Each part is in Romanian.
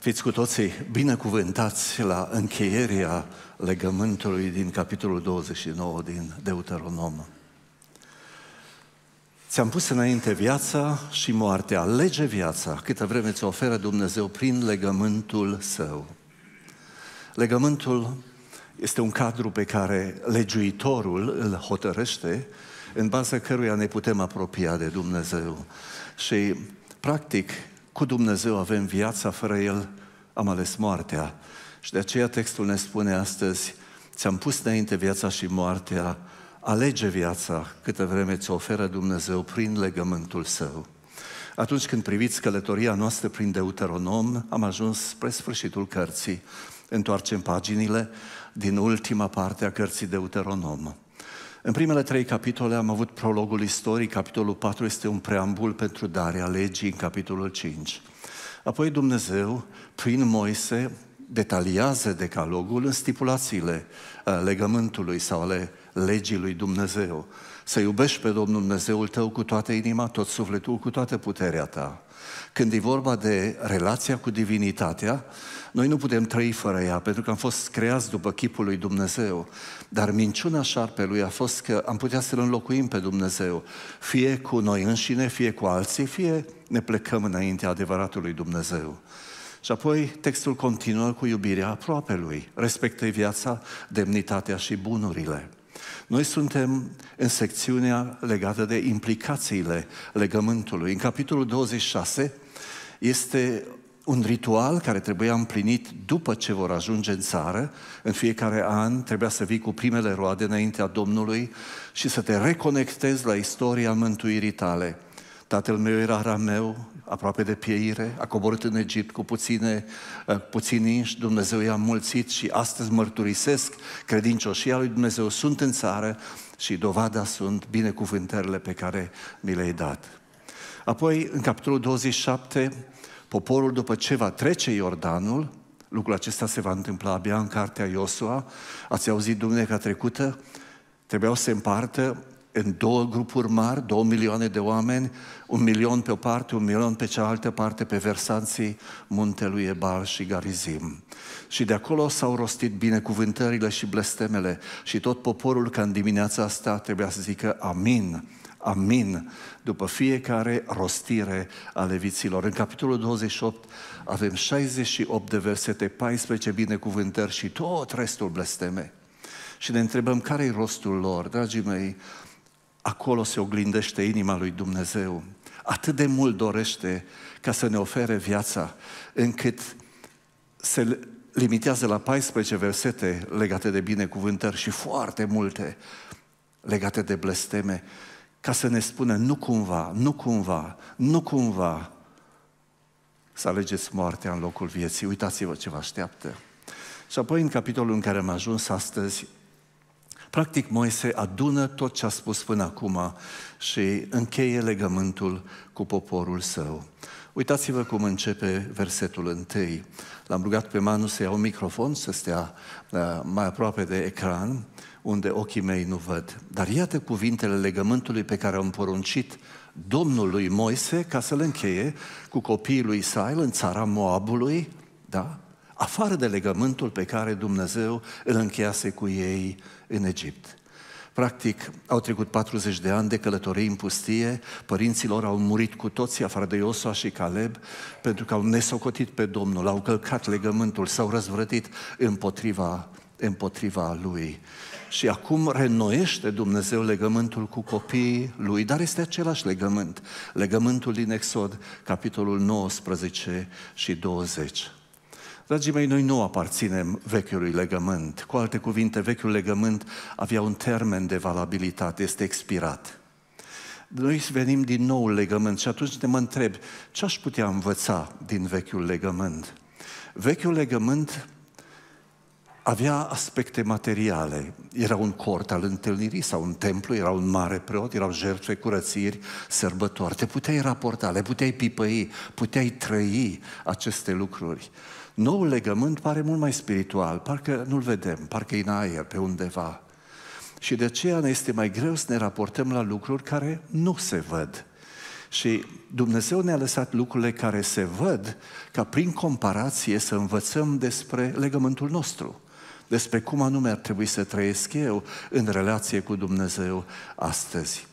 Fiți cu toții binecuvântați la încheierea legământului din capitolul 29 din Deuteronom. Ți-am pus înainte viața și moartea. Alege viața câtă vreme ți oferă Dumnezeu prin legământul său. Legământul este un cadru pe care legiuitorul îl hotărăște, în baza căruia ne putem apropia de Dumnezeu. Și, practic, cu Dumnezeu avem viața, fără El am ales moartea. Și de aceea textul ne spune astăzi, ți-am pus înainte viața și moartea, alege viața câtă vreme ți oferă Dumnezeu prin legământul Său. Atunci când priviți călătoria noastră prin Deuteronom, am ajuns spre sfârșitul cărții. Întoarcem paginile din ultima parte a cărții Deuteronom. În primele trei capitole am avut prologul istoric, capitolul 4 este un preambul pentru darea legii în capitolul 5. Apoi Dumnezeu, prin Moise, detaliază decalogul în stipulațiile uh, legământului sau ale legii lui Dumnezeu. Să iubești pe Domnul Dumnezeul tău cu toată inima, tot sufletul, cu toată puterea ta. Când e vorba de relația cu divinitatea, noi nu putem trăi fără ea, pentru că am fost creați după chipul lui Dumnezeu. Dar minciuna șarpelui a fost că am putea să-L înlocuim pe Dumnezeu, fie cu noi înșine, fie cu alții, fie ne plecăm înaintea adevăratului Dumnezeu. Și apoi textul continuă cu iubirea lui, respectă viața, demnitatea și bunurile. Noi suntem în secțiunea legată de implicațiile legământului. În capitolul 26 este un ritual care trebuia împlinit după ce vor ajunge în țară. În fiecare an trebuia să vii cu primele roade înaintea Domnului și să te reconectezi la istoria mântuirii tale. Tatăl meu era arameu, aproape de pieire, a coborât în Egipt cu puține, eh, puțini inși, Dumnezeu i-a mulțit și astăzi mărturisesc credincioșia lui Dumnezeu. Sunt în țară și dovada sunt binecuvântările pe care mi le-ai dat. Apoi, în capitolul 27, Poporul, după ce va trece Iordanul, lucrul acesta se va întâmpla abia în cartea Iosua, ați auzit duminica trecută, trebuiau să se împartă în două grupuri mari, două milioane de oameni, un milion pe o parte, un milion pe cealaltă parte, pe versanții muntelui Ebal și Garizim. Și de acolo s-au rostit binecuvântările și blestemele și tot poporul ca în dimineața asta trebuia să zică amin Amin, după fiecare rostire a leviților. În capitolul 28 avem 68 de versete, 14 binecuvântări și tot restul blesteme. Și ne întrebăm care e rostul lor. Dragii mei, acolo se oglindește inima lui Dumnezeu. Atât de mult dorește ca să ne ofere viața, încât se limitează la 14 versete legate de binecuvântări și foarte multe legate de blesteme ca să ne spună nu cumva, nu cumva, nu cumva să alegeți moartea în locul vieții. Uitați-vă ce vă așteaptă. Și apoi în capitolul în care am ajuns astăzi, practic Moise adună tot ce a spus până acum și încheie legământul cu poporul său. Uitați-vă cum începe versetul întâi. L-am rugat pe Manu să ia un microfon, să stea uh, mai aproape de ecran unde ochii mei nu văd. Dar iată cuvintele legământului pe care am poruncit Domnului Moise ca să-l încheie cu copiii lui Israel în țara Moabului, da? afară de legământul pe care Dumnezeu îl încheiase cu ei în Egipt. Practic, au trecut 40 de ani de călătorie în pustie, părinților au murit cu toții, afară de Iosua și Caleb, pentru că au nesocotit pe Domnul, au călcat legământul, s-au răzvrătit împotriva, împotriva lui. Și acum renoiește Dumnezeu legământul cu copiii lui, dar este același legământ, legământul din Exod, capitolul 19 și 20. Dragii mei, noi nu aparținem vechiului legământ. Cu alte cuvinte, vechiul legământ avea un termen de valabilitate, este expirat. Noi venim din nou legământ și atunci te mă întreb, ce aș putea învăța din vechiul legământ? Vechiul legământ avea aspecte materiale. Era un cort al întâlnirii sau un templu, era un mare preot, erau jertfe, curățiri, sărbători. Te puteai raporta, le puteai pipăi, puteai trăi aceste lucruri. Noul legământ pare mult mai spiritual, parcă nu-l vedem, parcă e în aer, pe undeva. Și de aceea ne este mai greu să ne raportăm la lucruri care nu se văd. Și Dumnezeu ne-a lăsat lucrurile care se văd ca prin comparație să învățăm despre legământul nostru despre cum anume ar trebui să trăiesc eu în relație cu Dumnezeu astăzi.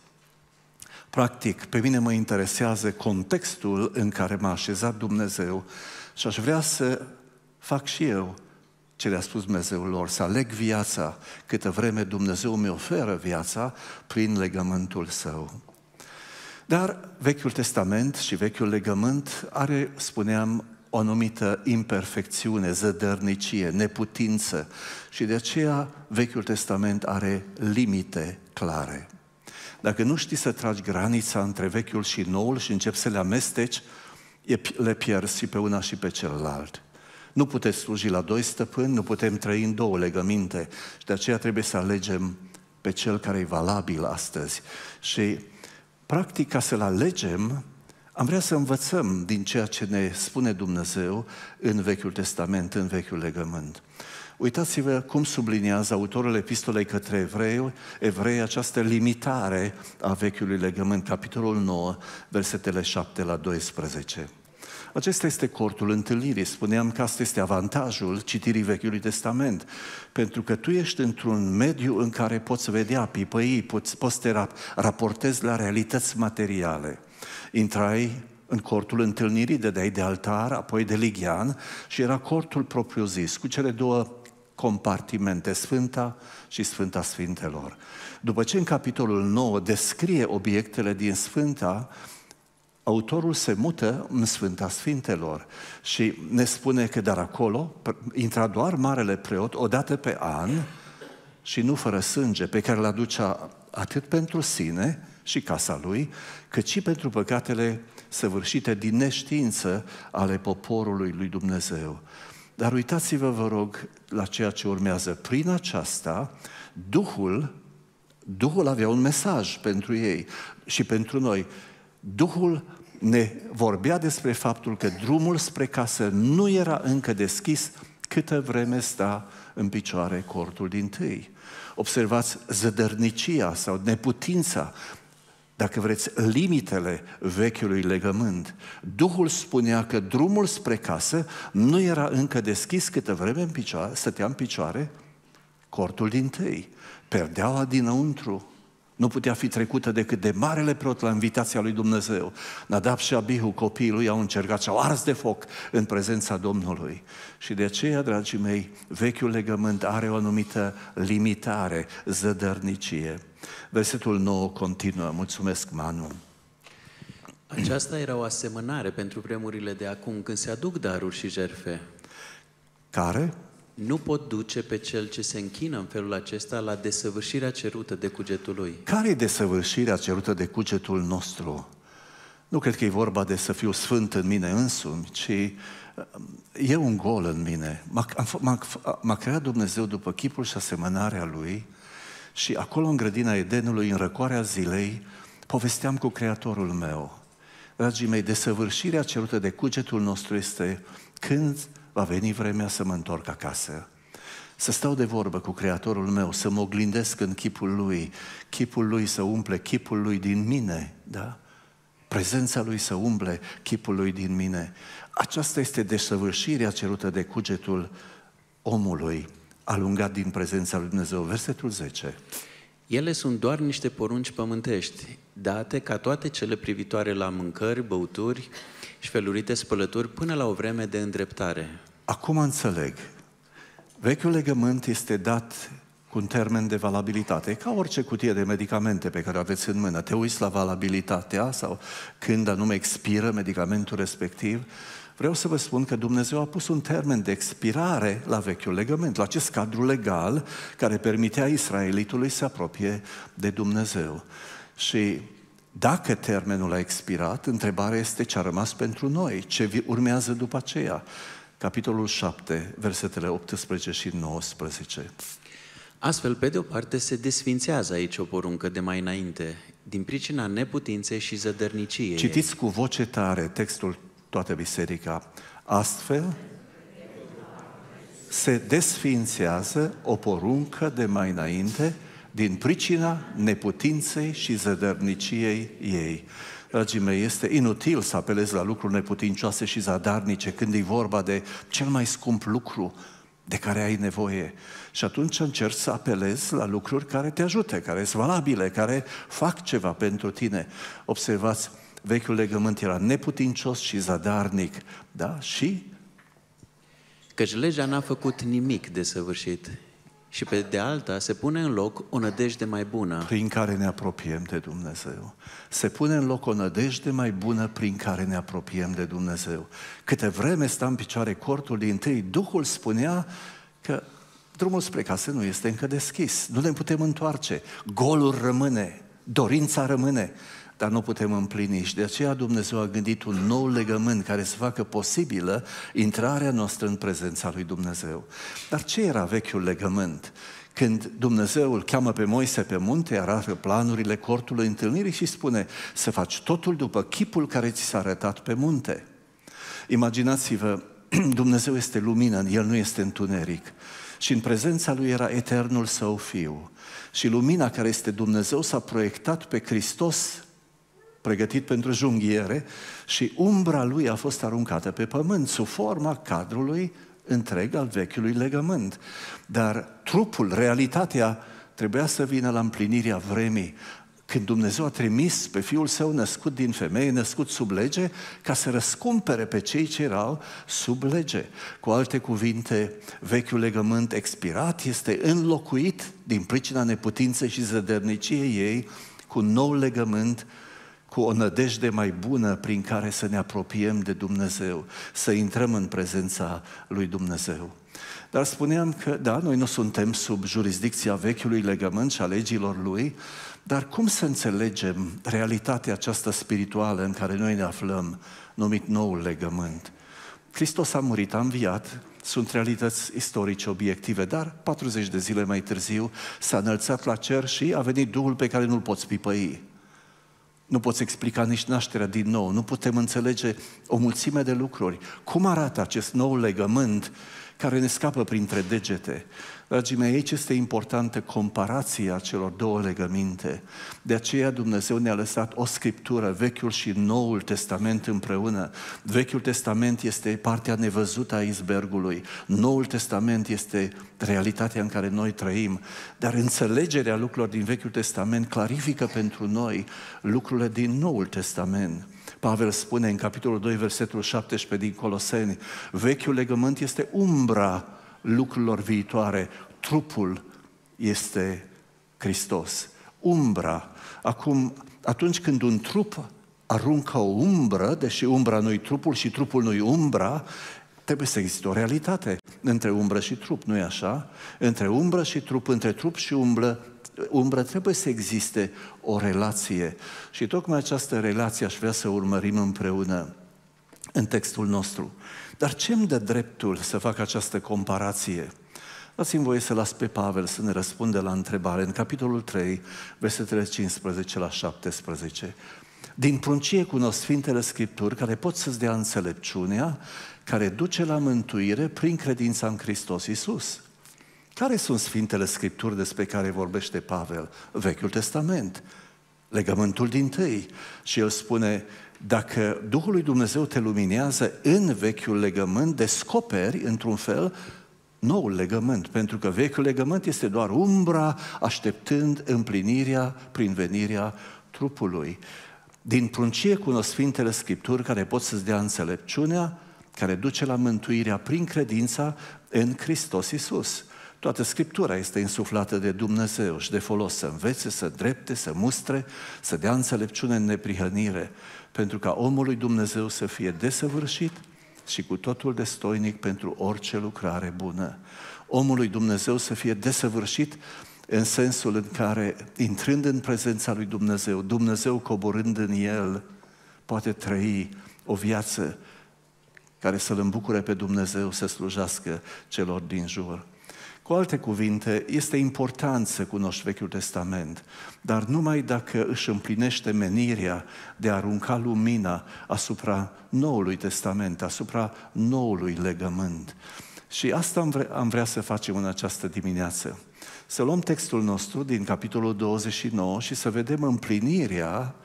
Practic, pe mine mă interesează contextul în care m-a așezat Dumnezeu și aș vrea să fac și eu ce le-a spus Dumnezeu lor, să aleg viața câtă vreme Dumnezeu mi oferă viața prin legământul său. Dar Vechiul Testament și Vechiul Legământ are, spuneam, o anumită imperfecțiune, zădărnicie, neputință și de aceea Vechiul Testament are limite clare. Dacă nu știi să tragi granița între Vechiul și Noul și începi să le amesteci, le pierzi și pe una și pe celălalt. Nu puteți sluji la doi stăpâni, nu putem trăi în două legăminte și de aceea trebuie să alegem pe cel care e valabil astăzi. Și, practic, ca să-l alegem, am vrea să învățăm din ceea ce ne spune Dumnezeu în Vechiul Testament, în Vechiul Legământ. Uitați-vă cum subliniază autorul epistolei către evrei, evrei această limitare a Vechiului Legământ, capitolul 9, versetele 7 la 12. Acesta este cortul întâlnirii. Spuneam că asta este avantajul citirii Vechiului Testament. Pentru că tu ești într-un mediu în care poți vedea, pipăi, poți, poți te raportezi la realități materiale. Intrai în cortul întâlnirii, dădeai de altar, apoi de lighean și era cortul propriu-zis, cu cele două compartimente, Sfânta și Sfânta Sfintelor. După ce în capitolul 9 descrie obiectele din Sfânta, autorul se mută în Sfânta Sfintelor și ne spune că dar acolo intra doar Marele Preot o dată pe an și nu fără sânge, pe care l aducea atât pentru sine, și casa lui, cât și pentru păcatele săvârșite din neștiință ale poporului lui Dumnezeu. Dar uitați-vă, vă rog, la ceea ce urmează. Prin aceasta, Duhul, Duhul avea un mesaj pentru ei și pentru noi. Duhul ne vorbea despre faptul că drumul spre casă nu era încă deschis câtă vreme sta în picioare cortul din tâi. Observați zădărnicia sau neputința dacă vreți, limitele vechiului legământ. Duhul spunea că drumul spre casă nu era încă deschis câtă vreme în picioare, stătea în picioare cortul din tăi, perdeaua dinăuntru, nu putea fi trecută decât de marele preot la invitația lui Dumnezeu. Nadab și Abihu, copiii lui, au încercat și au ars de foc în prezența Domnului. Și de aceea, dragii mei, vechiul legământ are o anumită limitare, zădărnicie. Versetul 9 continuă. Mulțumesc, Manu. Aceasta era o asemănare pentru vremurile de acum, când se aduc daruri și jerfe. Care? nu pot duce pe cel ce se închină în felul acesta la desăvârșirea cerută de cugetul lui. Care e desăvârșirea cerută de cugetul nostru? Nu cred că e vorba de să fiu sfânt în mine însumi, ci um, e un gol în mine. M-a, m-a, m-a creat Dumnezeu după chipul și asemănarea Lui și acolo în grădina Edenului, în răcoarea zilei, povesteam cu Creatorul meu. Dragii mei, desăvârșirea cerută de cugetul nostru este când va veni vremea să mă întorc acasă, să stau de vorbă cu Creatorul meu, să mă oglindesc în chipul Lui, chipul Lui să umple chipul Lui din mine, da? Prezența Lui să umple chipul Lui din mine. Aceasta este desăvârșirea cerută de cugetul omului, alungat din prezența Lui Dumnezeu. Versetul 10. Ele sunt doar niște porunci pământești, date ca toate cele privitoare la mâncări, băuturi și felurite spălături până la o vreme de îndreptare, Acum înțeleg. Vechiul legământ este dat cu un termen de valabilitate, ca orice cutie de medicamente pe care o aveți în mână. Te uiți la valabilitatea sau când anume expiră medicamentul respectiv. Vreau să vă spun că Dumnezeu a pus un termen de expirare la vechiul legământ, la acest cadru legal care permitea Israelitului să se apropie de Dumnezeu. Și dacă termenul a expirat, întrebarea este ce a rămas pentru noi, ce urmează după aceea capitolul 7, versetele 18 și 19. Astfel, pe de o parte, se desfințează aici o poruncă de mai înainte, din pricina neputinței și zădărniciei. Citiți cu voce tare textul toată biserica. Astfel, se desfințează o poruncă de mai înainte din pricina neputinței și zădărniciei ei. Dragii mei, este inutil să apelezi la lucruri neputincioase și zadarnice când e vorba de cel mai scump lucru de care ai nevoie. Și atunci încerci să apelezi la lucruri care te ajute, care sunt valabile, care fac ceva pentru tine. Observați, vechiul legământ era neputincios și zadarnic, da? Și? Căci legea n-a făcut nimic de săvârșit, și pe de alta se pune în loc o nădejde mai bună. Prin care ne apropiem de Dumnezeu. Se pune în loc o nădejde mai bună prin care ne apropiem de Dumnezeu. Câte vreme sta în picioare cortul din tâi, Duhul spunea că drumul spre casă nu este încă deschis. Nu ne putem întoarce. Golul rămâne. Dorința rămâne dar nu putem împlini. Și de aceea Dumnezeu a gândit un nou legământ care să facă posibilă intrarea noastră în prezența lui Dumnezeu. Dar ce era vechiul legământ? când Dumnezeu îl cheamă pe Moise pe munte, arată planurile cortului întâlnirii și spune să faci totul după chipul care ți s-a arătat pe munte. Imaginați-vă, Dumnezeu este lumină, El nu este întuneric. Și în prezența Lui era eternul Său Fiu. Și lumina care este Dumnezeu s-a proiectat pe Hristos pregătit pentru junghiere și umbra lui a fost aruncată pe pământ sub forma cadrului întreg al vechiului legământ. Dar trupul, realitatea, trebuia să vină la împlinirea vremii, când Dumnezeu a trimis pe Fiul Său născut din femeie, născut sub lege, ca să răscumpere pe cei ce erau sub lege. Cu alte cuvinte, vechiul legământ expirat este înlocuit din pricina neputinței și zădărniciei ei cu nou legământ cu o nădejde mai bună prin care să ne apropiem de Dumnezeu, să intrăm în prezența lui Dumnezeu. Dar spuneam că, da, noi nu suntem sub jurisdicția vechiului legământ și a legilor lui, dar cum să înțelegem realitatea aceasta spirituală în care noi ne aflăm, numit noul legământ? Hristos a murit, a înviat, sunt realități istorice, obiective, dar 40 de zile mai târziu s-a înălțat la cer și a venit Duhul pe care nu-l poți pipăi. Nu poți explica nici nașterea din nou, nu putem înțelege o mulțime de lucruri. Cum arată acest nou legământ care ne scapă printre degete? Dragii mei, aici este importantă comparația celor două legăminte. De aceea Dumnezeu ne-a lăsat o scriptură, Vechiul și Noul Testament împreună. Vechiul Testament este partea nevăzută a izbergului. Noul Testament este realitatea în care noi trăim. Dar înțelegerea lucrurilor din Vechiul Testament clarifică pentru noi lucrurile din Noul Testament. Pavel spune în capitolul 2, versetul 17 din Coloseni, vechiul legământ este umbra lucrurilor viitoare. Trupul este Hristos. Umbra. Acum, atunci când un trup aruncă o umbră, deși umbra nu-i trupul și trupul nu-i umbra, trebuie să existe o realitate între umbră și trup, nu-i așa? Între umbră și trup, între trup și umbră, umbră trebuie să existe o relație. Și tocmai această relație aș vrea să urmărim împreună în textul nostru. Dar ce îmi dă dreptul să fac această comparație? lăsați mi voie să las pe Pavel să ne răspunde la întrebare în capitolul 3, versetele 15 la 17. Din pruncie cunosc Sfintele Scripturi care pot să-ți dea înțelepciunea care duce la mântuire prin credința în Hristos Isus. Care sunt Sfintele Scripturi despre care vorbește Pavel? Vechiul Testament legământul din tâi. Și el spune, dacă Duhul lui Dumnezeu te luminează în vechiul legământ, descoperi, într-un fel, noul legământ, pentru că vechiul legământ este doar umbra așteptând împlinirea prin venirea trupului. Din pruncie cunosc Sfintele Scripturi care pot să-ți dea înțelepciunea care duce la mântuirea prin credința în Hristos Iisus. Toată Scriptura este insuflată de Dumnezeu și de folos să învețe, să drepte, să mustre, să dea înțelepciune în neprihănire, pentru ca omului Dumnezeu să fie desăvârșit și cu totul destoinic pentru orice lucrare bună. Omului Dumnezeu să fie desăvârșit în sensul în care, intrând în prezența lui Dumnezeu, Dumnezeu coborând în el, poate trăi o viață care să-L îmbucure pe Dumnezeu să slujească celor din jur. Cu alte cuvinte, este important să cunoști Vechiul Testament, dar numai dacă își împlinește menirea de a arunca lumina asupra Noului Testament, asupra Noului Legământ. Și asta am vrea, am vrea să facem în această dimineață. Să luăm textul nostru din capitolul 29 și să vedem împlinirea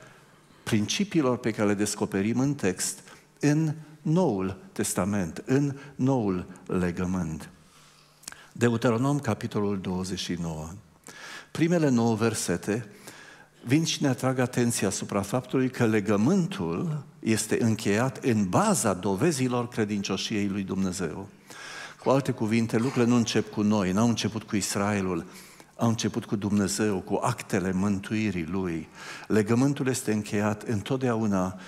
principiilor pe care le descoperim în text în Noul Testament, în Noul Legământ. Deuteronom, capitolul 29. Primele nouă versete vin și ne atrag atenția asupra faptului că legământul este încheiat în baza dovezilor credincioșiei lui Dumnezeu. Cu alte cuvinte, lucrurile nu încep cu noi, n-au început cu Israelul, au început cu Dumnezeu, cu actele mântuirii Lui. Legământul este încheiat întotdeauna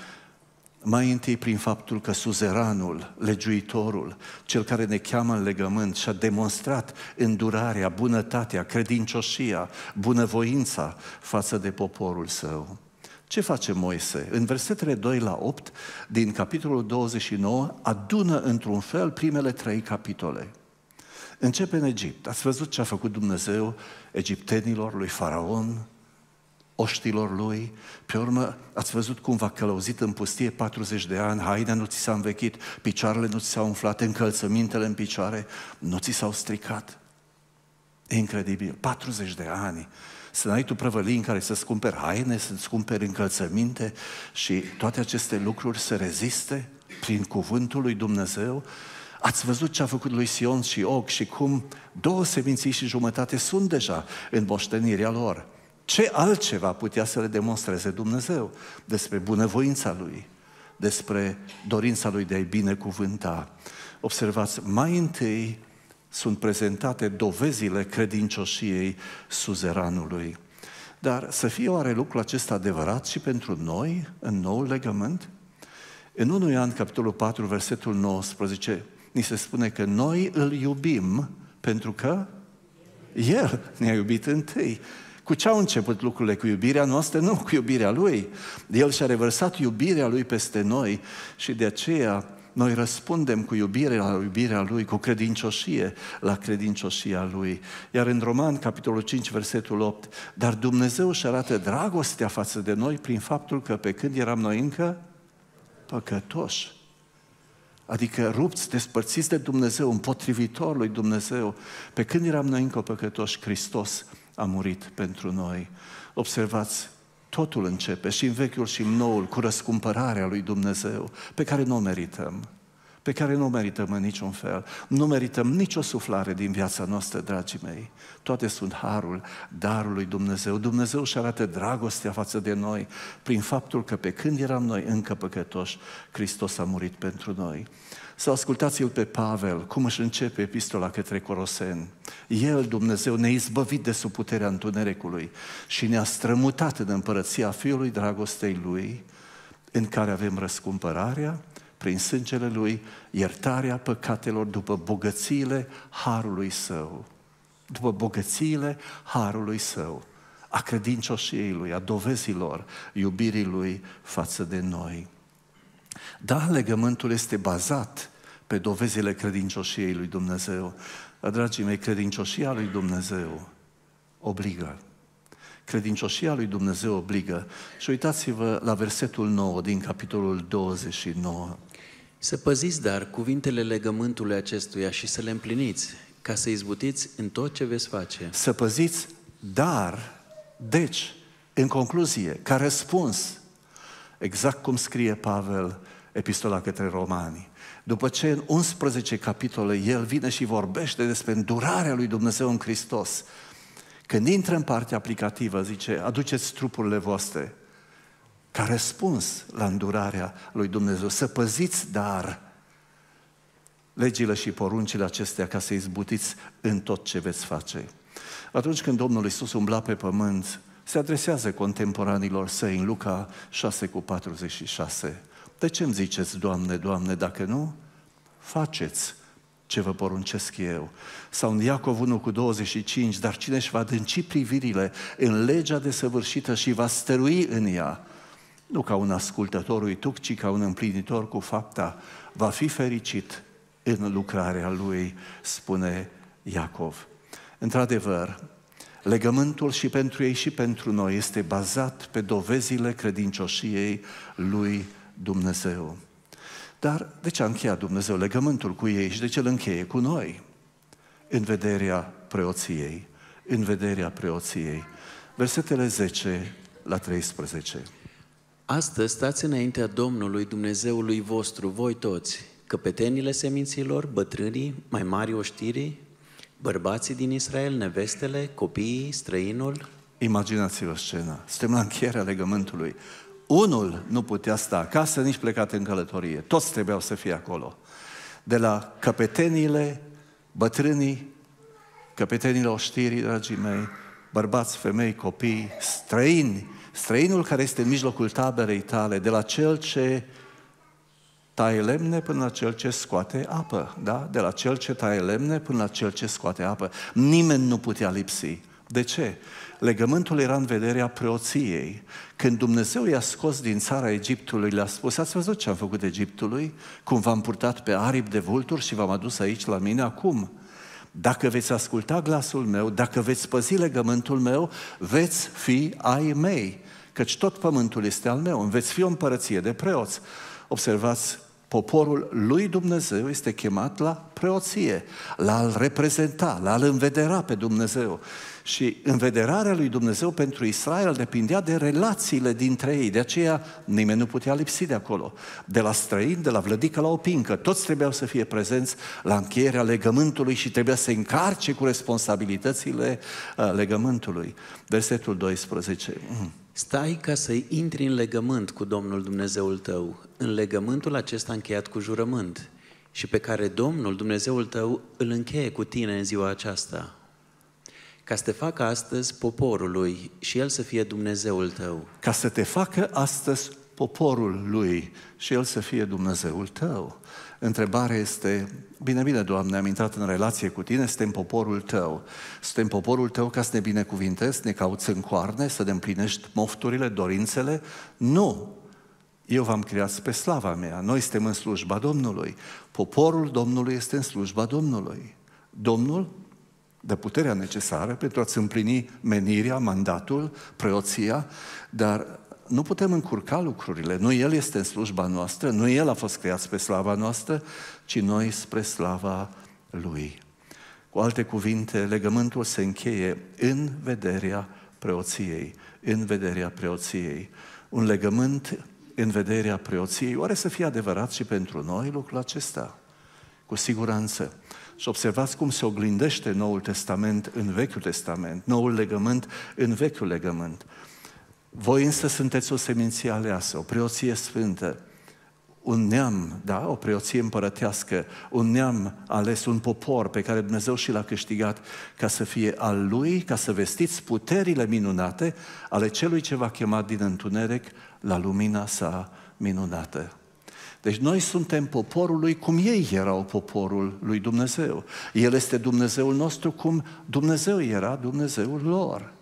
mai întâi prin faptul că suzeranul, legiuitorul, cel care ne cheamă în legământ și-a demonstrat îndurarea, bunătatea, credincioșia, bunăvoința față de poporul său. Ce face Moise? În versetele 2 la 8 din capitolul 29 adună într-un fel primele trei capitole. Începe în Egipt. Ați văzut ce a făcut Dumnezeu egiptenilor lui Faraon, oștilor lui. Pe urmă, ați văzut cum v-a călăuzit în pustie 40 de ani, haina nu ți s-a învechit, picioarele nu ți s-au umflat, încălțămintele în picioare nu ți s-au stricat. Incredibil, 40 de ani. Să n-ai tu prăvălii în care să-ți cumperi haine, să-ți cumperi încălțăminte și toate aceste lucruri să reziste prin cuvântul lui Dumnezeu. Ați văzut ce a făcut lui Sion și Og și cum două seminții și jumătate sunt deja în boștenirea lor. Ce altceva putea să le demonstreze Dumnezeu despre bunăvoința Lui, despre dorința Lui de a-i binecuvânta? Observați, mai întâi sunt prezentate dovezile credincioșiei suzeranului. Dar să fie oare lucrul acesta adevărat și pentru noi în noul legământ? În 1 Ioan, capitolul 4, versetul 19, ni se spune că noi îl iubim pentru că El ne-a iubit întâi. Cu ce au început lucrurile? Cu iubirea noastră? Nu, cu iubirea Lui. El și-a revărsat iubirea Lui peste noi și de aceea noi răspundem cu iubire la iubirea Lui, cu credincioșie la credincioșia Lui. Iar în Roman, capitolul 5, versetul 8, dar Dumnezeu își arată dragostea față de noi prin faptul că pe când eram noi încă păcătoși, adică rupți, despărțiți de Dumnezeu, împotrivitor lui Dumnezeu, pe când eram noi încă păcătoși, Hristos a murit pentru noi. Observați, totul începe și în vechiul și în noul cu răscumpărarea lui Dumnezeu pe care nu o merităm pe care nu o merităm în niciun fel. Nu merităm nicio suflare din viața noastră, dragii mei. Toate sunt harul, darul lui Dumnezeu. Dumnezeu își arată dragostea față de noi prin faptul că pe când eram noi încă păcătoși, Hristos a murit pentru noi. Să ascultați-l pe Pavel, cum își începe epistola către Coroseni. El, Dumnezeu, ne-a izbăvit de sub puterea întunericului și ne-a strămutat în împărăția Fiului Dragostei Lui, în care avem răscumpărarea, prin sângele Lui, iertarea păcatelor după bogățiile Harului Său. După bogățiile Harului Său a credincioșiei Lui, a dovezilor iubirii Lui față de noi. Da, legământul este bazat pe dovezile credincioșiei lui Dumnezeu. dragii mei, credincioșia lui Dumnezeu obligă. Credincioșia lui Dumnezeu obligă. Și uitați-vă la versetul 9 din capitolul 29. Să păziți, dar, cuvintele legământului acestuia și să le împliniți, ca să izbutiți în tot ce veți face. Să păziți, dar, deci, în concluzie, ca răspuns, exact cum scrie Pavel, epistola către romani. După ce în 11 capitole el vine și vorbește despre îndurarea lui Dumnezeu în Hristos, când intră în partea aplicativă, zice, aduceți trupurile voastre ca răspuns la îndurarea lui Dumnezeu. Să păziți, dar, legile și poruncile acestea ca să izbutiți în tot ce veți face. Atunci când Domnul Iisus umbla pe pământ, se adresează contemporanilor săi în Luca 6 cu 46 de ce îmi ziceți, Doamne, Doamne, dacă nu? Faceți ce vă poruncesc eu. Sau în Iacov 1 cu 25, dar cine își va adânci privirile în legea desăvârșită și va stărui în ea, nu ca un ascultător uituc, ci ca un împlinitor cu fapta, va fi fericit în lucrarea lui, spune Iacov. Într-adevăr, legământul și pentru ei și pentru noi este bazat pe dovezile credincioșiei lui Dumnezeu. Dar de ce a încheiat Dumnezeu legământul cu ei și de ce îl încheie cu noi? În vederea preoției, în vederea preoției. Versetele 10 la 13. Astăzi stați înaintea Domnului Dumnezeului vostru, voi toți, căpetenile seminților, bătrânii, mai mari oștirii, bărbații din Israel, nevestele, copiii, străinul. Imaginați-vă scena. Suntem la încheierea legământului. Unul nu putea sta acasă, nici plecat în călătorie. Toți trebuiau să fie acolo. De la căpetenile, bătrânii, căpetenile oștirii, dragii mei, bărbați, femei, copii, străini, străinul care este în mijlocul taberei tale, de la cel ce taie lemne până la cel ce scoate apă, da? De la cel ce taie lemne până la cel ce scoate apă. Nimeni nu putea lipsi. De ce? Legământul era în vederea preoției. Când Dumnezeu i-a scos din țara Egiptului, le-a spus, ați văzut ce am făcut Egiptului? Cum v-am purtat pe aripi de vulturi și v-am adus aici la mine acum? Dacă veți asculta glasul meu, dacă veți păzi legământul meu, veți fi ai mei, căci tot pământul este al meu, veți fi o împărăție de preoți. Observați Poporul lui Dumnezeu este chemat la preoție, la a-L reprezenta, la a-L învedera pe Dumnezeu. Și învederarea lui Dumnezeu pentru Israel depindea de relațiile dintre ei. De aceea nimeni nu putea lipsi de acolo. De la străin, de la vlădică la opincă. Toți trebuiau să fie prezenți la încheierea legământului și trebuia să încarce cu responsabilitățile uh, legământului. Versetul 12. Stai ca să intri în legământ cu Domnul Dumnezeul tău, în legământul acesta încheiat cu jurământ și pe care Domnul Dumnezeul tău îl încheie cu tine în ziua aceasta, ca să te facă astăzi poporului și El să fie Dumnezeul tău. Ca să te facă astăzi poporul lui și el să fie Dumnezeul tău. Întrebarea este, bine, bine, Doamne, am intrat în relație cu Tine, suntem poporul Tău. Suntem poporul Tău ca să ne binecuvintezi, să ne cauți în coarne, să ne împlinești mofturile, dorințele? Nu! Eu v-am creat pe slava mea, noi suntem în slujba Domnului. Poporul Domnului este în slujba Domnului. Domnul dă puterea necesară pentru a-ți împlini menirea, mandatul, preoția, dar nu putem încurca lucrurile. Nu El este în slujba noastră, nu El a fost creat spre slava noastră, ci noi spre slava Lui. Cu alte cuvinte, legământul se încheie în vederea preoției, în vederea preoției. Un legământ în vederea preoției, oare să fie adevărat și pentru noi lucrul acesta? Cu siguranță. Și observați cum se oglindește Noul Testament în Vechiul Testament, Noul Legământ în Vechiul Legământ. Voi însă sunteți o seminție aleasă, o preoție sfântă, un neam, da, o preoție împărătească, un neam ales, un popor pe care Dumnezeu și l-a câștigat ca să fie al lui, ca să vestiți puterile minunate ale celui ce va chema din întuneric la lumina sa minunată. Deci noi suntem poporul lui cum ei erau poporul lui Dumnezeu. El este Dumnezeul nostru cum Dumnezeu era Dumnezeul lor.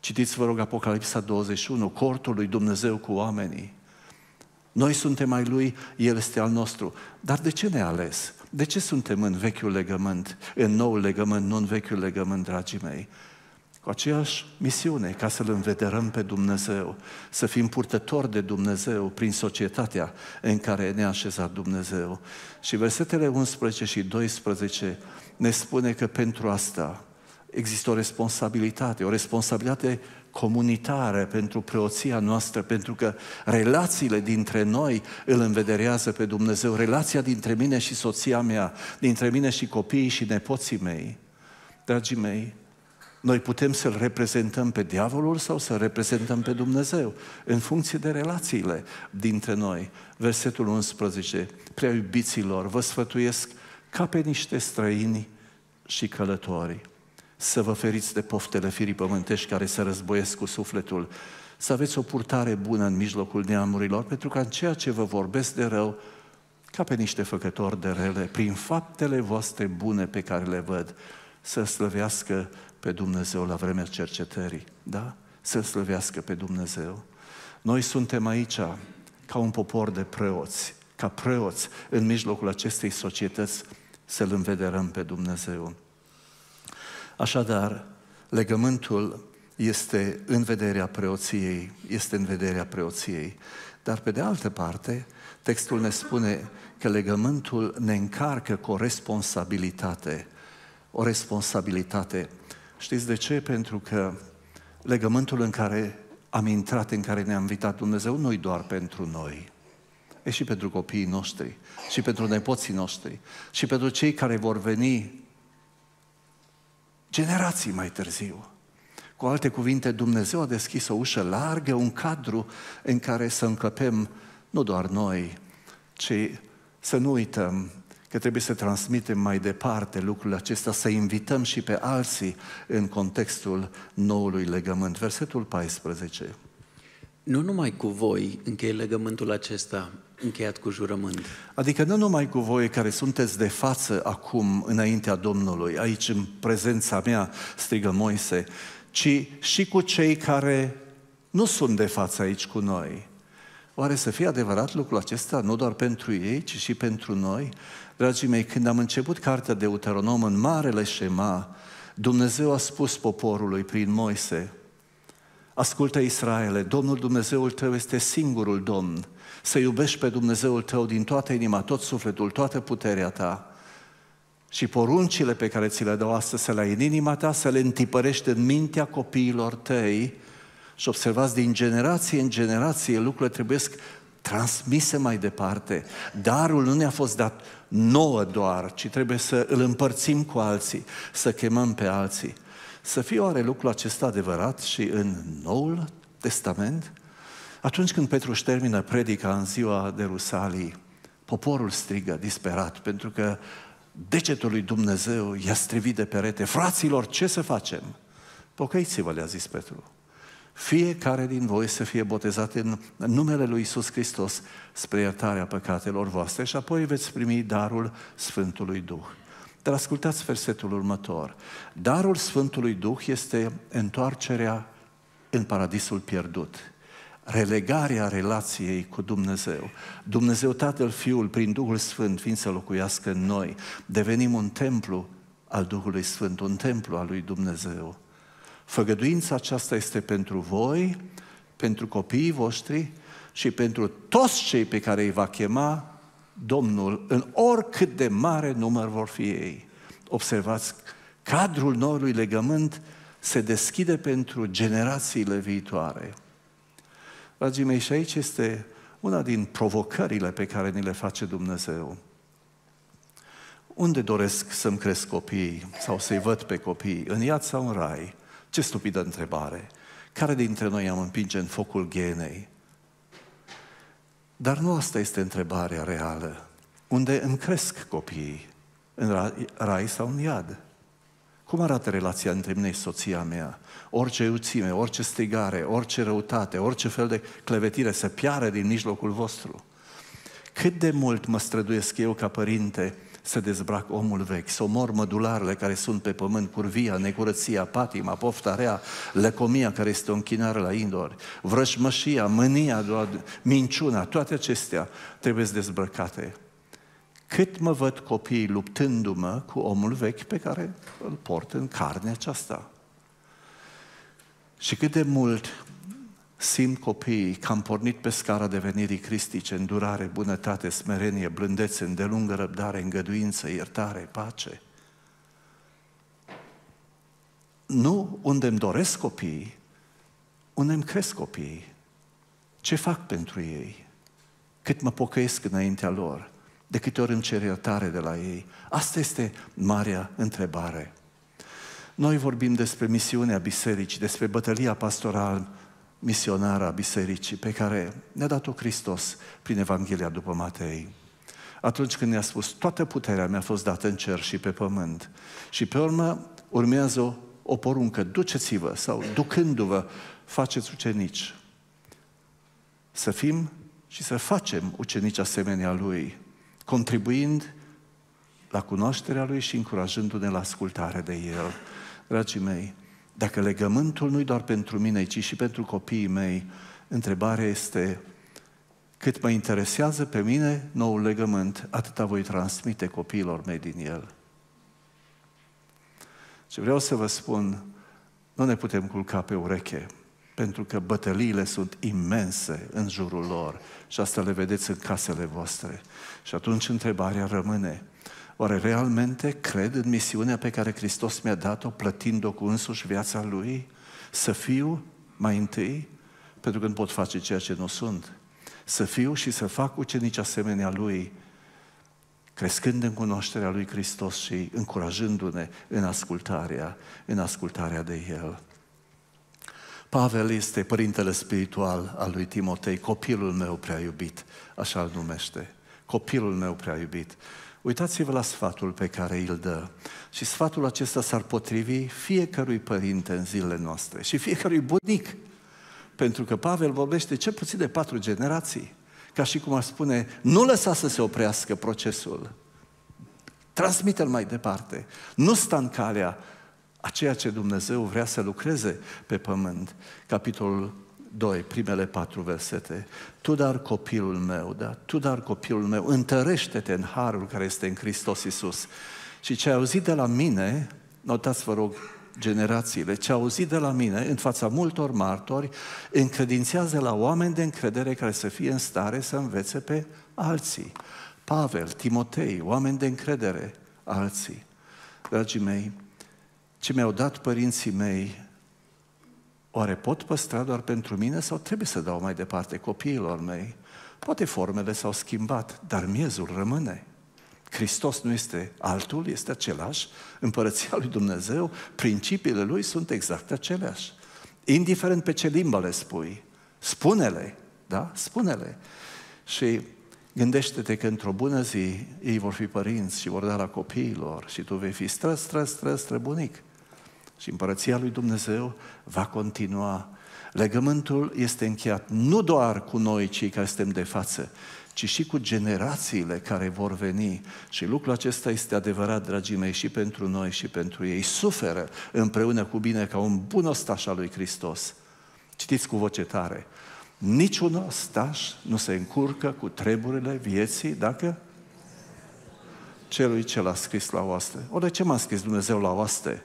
Citiți, vă rog, Apocalipsa 21, cortul lui Dumnezeu cu oamenii. Noi suntem ai Lui, El este al nostru. Dar de ce ne-a ales? De ce suntem în vechiul legământ, în noul legământ, nu în vechiul legământ, dragii mei? Cu aceeași misiune, ca să-L învederăm pe Dumnezeu, să fim purtători de Dumnezeu prin societatea în care ne-a așezat Dumnezeu. Și versetele 11 și 12 ne spune că pentru asta există o responsabilitate, o responsabilitate comunitară pentru preoția noastră, pentru că relațiile dintre noi îl învederează pe Dumnezeu, relația dintre mine și soția mea, dintre mine și copiii și nepoții mei. Dragii mei, noi putem să-L reprezentăm pe diavolul sau să-L reprezentăm pe Dumnezeu, în funcție de relațiile dintre noi. Versetul 11, prea iubiților, vă sfătuiesc ca pe niște străini și călători să vă feriți de poftele firii pământești care se războiesc cu sufletul, să aveți o purtare bună în mijlocul neamurilor, pentru că în ceea ce vă vorbesc de rău, ca pe niște făcători de rele, prin faptele voastre bune pe care le văd, să slăvească pe Dumnezeu la vremea cercetării, da? Să slăvească pe Dumnezeu. Noi suntem aici ca un popor de preoți, ca preoți în mijlocul acestei societăți să-L învederăm pe Dumnezeu. Așadar, legământul este în vederea preoției, este în vederea preoției. Dar pe de altă parte, textul ne spune că legământul ne încarcă cu o responsabilitate. O responsabilitate. Știți de ce? Pentru că legământul în care am intrat, în care ne-a invitat Dumnezeu, nu i doar pentru noi, e și pentru copiii noștri, și pentru nepoții noștri, și pentru cei care vor veni generații mai târziu. Cu alte cuvinte, Dumnezeu a deschis o ușă largă, un cadru în care să încăpem nu doar noi, ci să nu uităm că trebuie să transmitem mai departe lucrul acesta, să invităm și pe alții în contextul noului legământ. Versetul 14. Nu numai cu voi încheie legământul acesta, încheiat cu jurământ. Adică nu numai cu voi care sunteți de față acum înaintea Domnului, aici în prezența mea, strigă Moise, ci și cu cei care nu sunt de față aici cu noi. Oare să fie adevărat lucrul acesta, nu doar pentru ei, ci și pentru noi? Dragii mei, când am început cartea Deuteronom în Marele Șema, Dumnezeu a spus poporului prin Moise, Ascultă Israele, Domnul Dumnezeul tău este singurul Domn să iubești pe Dumnezeul tău din toată inima, tot sufletul, toată puterea ta și poruncile pe care ți le dau astăzi să le ai în inima ta, să le întipărești în mintea copiilor tăi și observați din generație în generație lucrurile trebuie transmise mai departe. Darul nu ne-a fost dat nouă doar, ci trebuie să îl împărțim cu alții, să chemăm pe alții. Să fie oare lucrul acesta adevărat și în Noul Testament? Atunci când Petru își termină predica în ziua de Rusalii, poporul strigă disperat, pentru că degetul lui Dumnezeu i-a strivit de perete. Fraților, ce să facem? Pocăiți-vă, le-a zis Petru. Fiecare din voi să fie botezat în numele lui Isus Hristos spre iertarea păcatelor voastre și apoi veți primi darul Sfântului Duh. Dar ascultați versetul următor. Darul Sfântului Duh este întoarcerea în paradisul pierdut relegarea relației cu Dumnezeu. Dumnezeu Tatăl Fiul, prin Duhul Sfânt, fiind să locuiască în noi, devenim un templu al Duhului Sfânt, un templu al lui Dumnezeu. Făgăduința aceasta este pentru voi, pentru copiii voștri și pentru toți cei pe care îi va chema Domnul, în oricât de mare număr vor fi ei. Observați, cadrul noului legământ se deschide pentru generațiile viitoare. Dragii mei, și aici este una din provocările pe care ni le face Dumnezeu. Unde doresc să-mi cresc copiii sau să-i văd pe copii? În iad sau în rai? Ce stupidă întrebare! Care dintre noi am împinge în focul genei? Dar nu asta este întrebarea reală. Unde îmi cresc copiii? În rai sau în iad? Cum arată relația între mine și soția mea? orice iuțime, orice strigare, orice răutate, orice fel de clevetire să piară din mijlocul vostru. Cât de mult mă străduiesc eu ca părinte să dezbrac omul vechi, să omor mădularele care sunt pe pământ, curvia, necurăția, patima, rea, lăcomia care este o închinare la indori, vrășmășia, mânia, minciuna, toate acestea trebuie dezbrăcate. Cât mă văd copiii luptându-mă cu omul vechi pe care îl port în carne aceasta. Și cât de mult simt copiii că am pornit pe scara devenirii cristice, îndurare, bunătate, smerenie, blândețe, îndelungă răbdare, îngăduință, iertare, pace. Nu unde îmi doresc copiii, unde îmi cresc copiii, ce fac pentru ei, cât mă pocăiesc înaintea lor, de câte ori îmi cer iertare de la ei. Asta este marea întrebare. Noi vorbim despre misiunea bisericii, despre bătălia pastorală misionară a bisericii pe care ne-a dat-o Hristos prin Evanghelia după Matei. Atunci când ne-a spus, toată puterea mi-a fost dată în cer și pe pământ. Și pe urmă urmează o, o poruncă, duceți-vă sau ducându-vă, faceți ucenici. Să fim și să facem ucenici asemenea Lui, contribuind la cunoașterea Lui și încurajându-ne la ascultare de El dragii mei, dacă legământul nu-i doar pentru mine, ci și pentru copiii mei, întrebarea este cât mă interesează pe mine noul legământ, atâta voi transmite copiilor mei din el. Și vreau să vă spun, nu ne putem culca pe ureche, pentru că bătăliile sunt imense în jurul lor și asta le vedeți în casele voastre. Și atunci întrebarea rămâne, Oare realmente cred în misiunea pe care Hristos mi-a dat-o, plătind-o cu însuși viața Lui? Să fiu mai întâi, pentru că nu pot face ceea ce nu sunt. Să fiu și să fac ucenici asemenea Lui, crescând în cunoașterea Lui Hristos și încurajându-ne în ascultarea, în ascultarea de El. Pavel este părintele spiritual al lui Timotei, copilul meu prea iubit, așa îl numește. Copilul meu prea iubit. Uitați-vă la sfatul pe care îl dă. Și sfatul acesta s-ar potrivi fiecărui părinte în zilele noastre și fiecărui bunic. Pentru că Pavel vorbește cel puțin de patru generații. Ca și cum ar spune, nu lăsa să se oprească procesul. Transmite-l mai departe. Nu sta în calea a ceea ce Dumnezeu vrea să lucreze pe pământ. Capitolul 2, primele patru versete. Tu, dar copilul meu, da? Tu, dar copilul meu, întărește-te în harul care este în Hristos Iisus. Și ce ai auzit de la mine, notați vă rog generațiile, ce au auzit de la mine în fața multor martori, încredințează la oameni de încredere care să fie în stare să învețe pe alții. Pavel, Timotei, oameni de încredere, alții. Dragii mei, ce mi-au dat părinții mei Oare pot păstra doar pentru mine sau trebuie să dau mai departe copiilor mei? Poate formele s-au schimbat, dar miezul rămâne. Hristos nu este altul, este același, împărăția lui Dumnezeu, principiile lui sunt exact aceleași. Indiferent pe ce limba le spui, spune-le, da? Spune-le. Și gândește-te că într-o bună zi ei vor fi părinți și vor da la copiilor și tu vei fi stră, stră, stră, stră bunic și împărăția lui Dumnezeu va continua. Legământul este încheiat nu doar cu noi cei care suntem de față, ci și cu generațiile care vor veni. Și lucrul acesta este adevărat, dragii mei, și pentru noi și pentru ei. Suferă împreună cu bine ca un bun ostaș al lui Hristos. Citiți cu voce tare. Niciun ostaș nu se încurcă cu treburile vieții dacă celui ce l-a scris la oaste. O, de ce m-a scris Dumnezeu la oaste?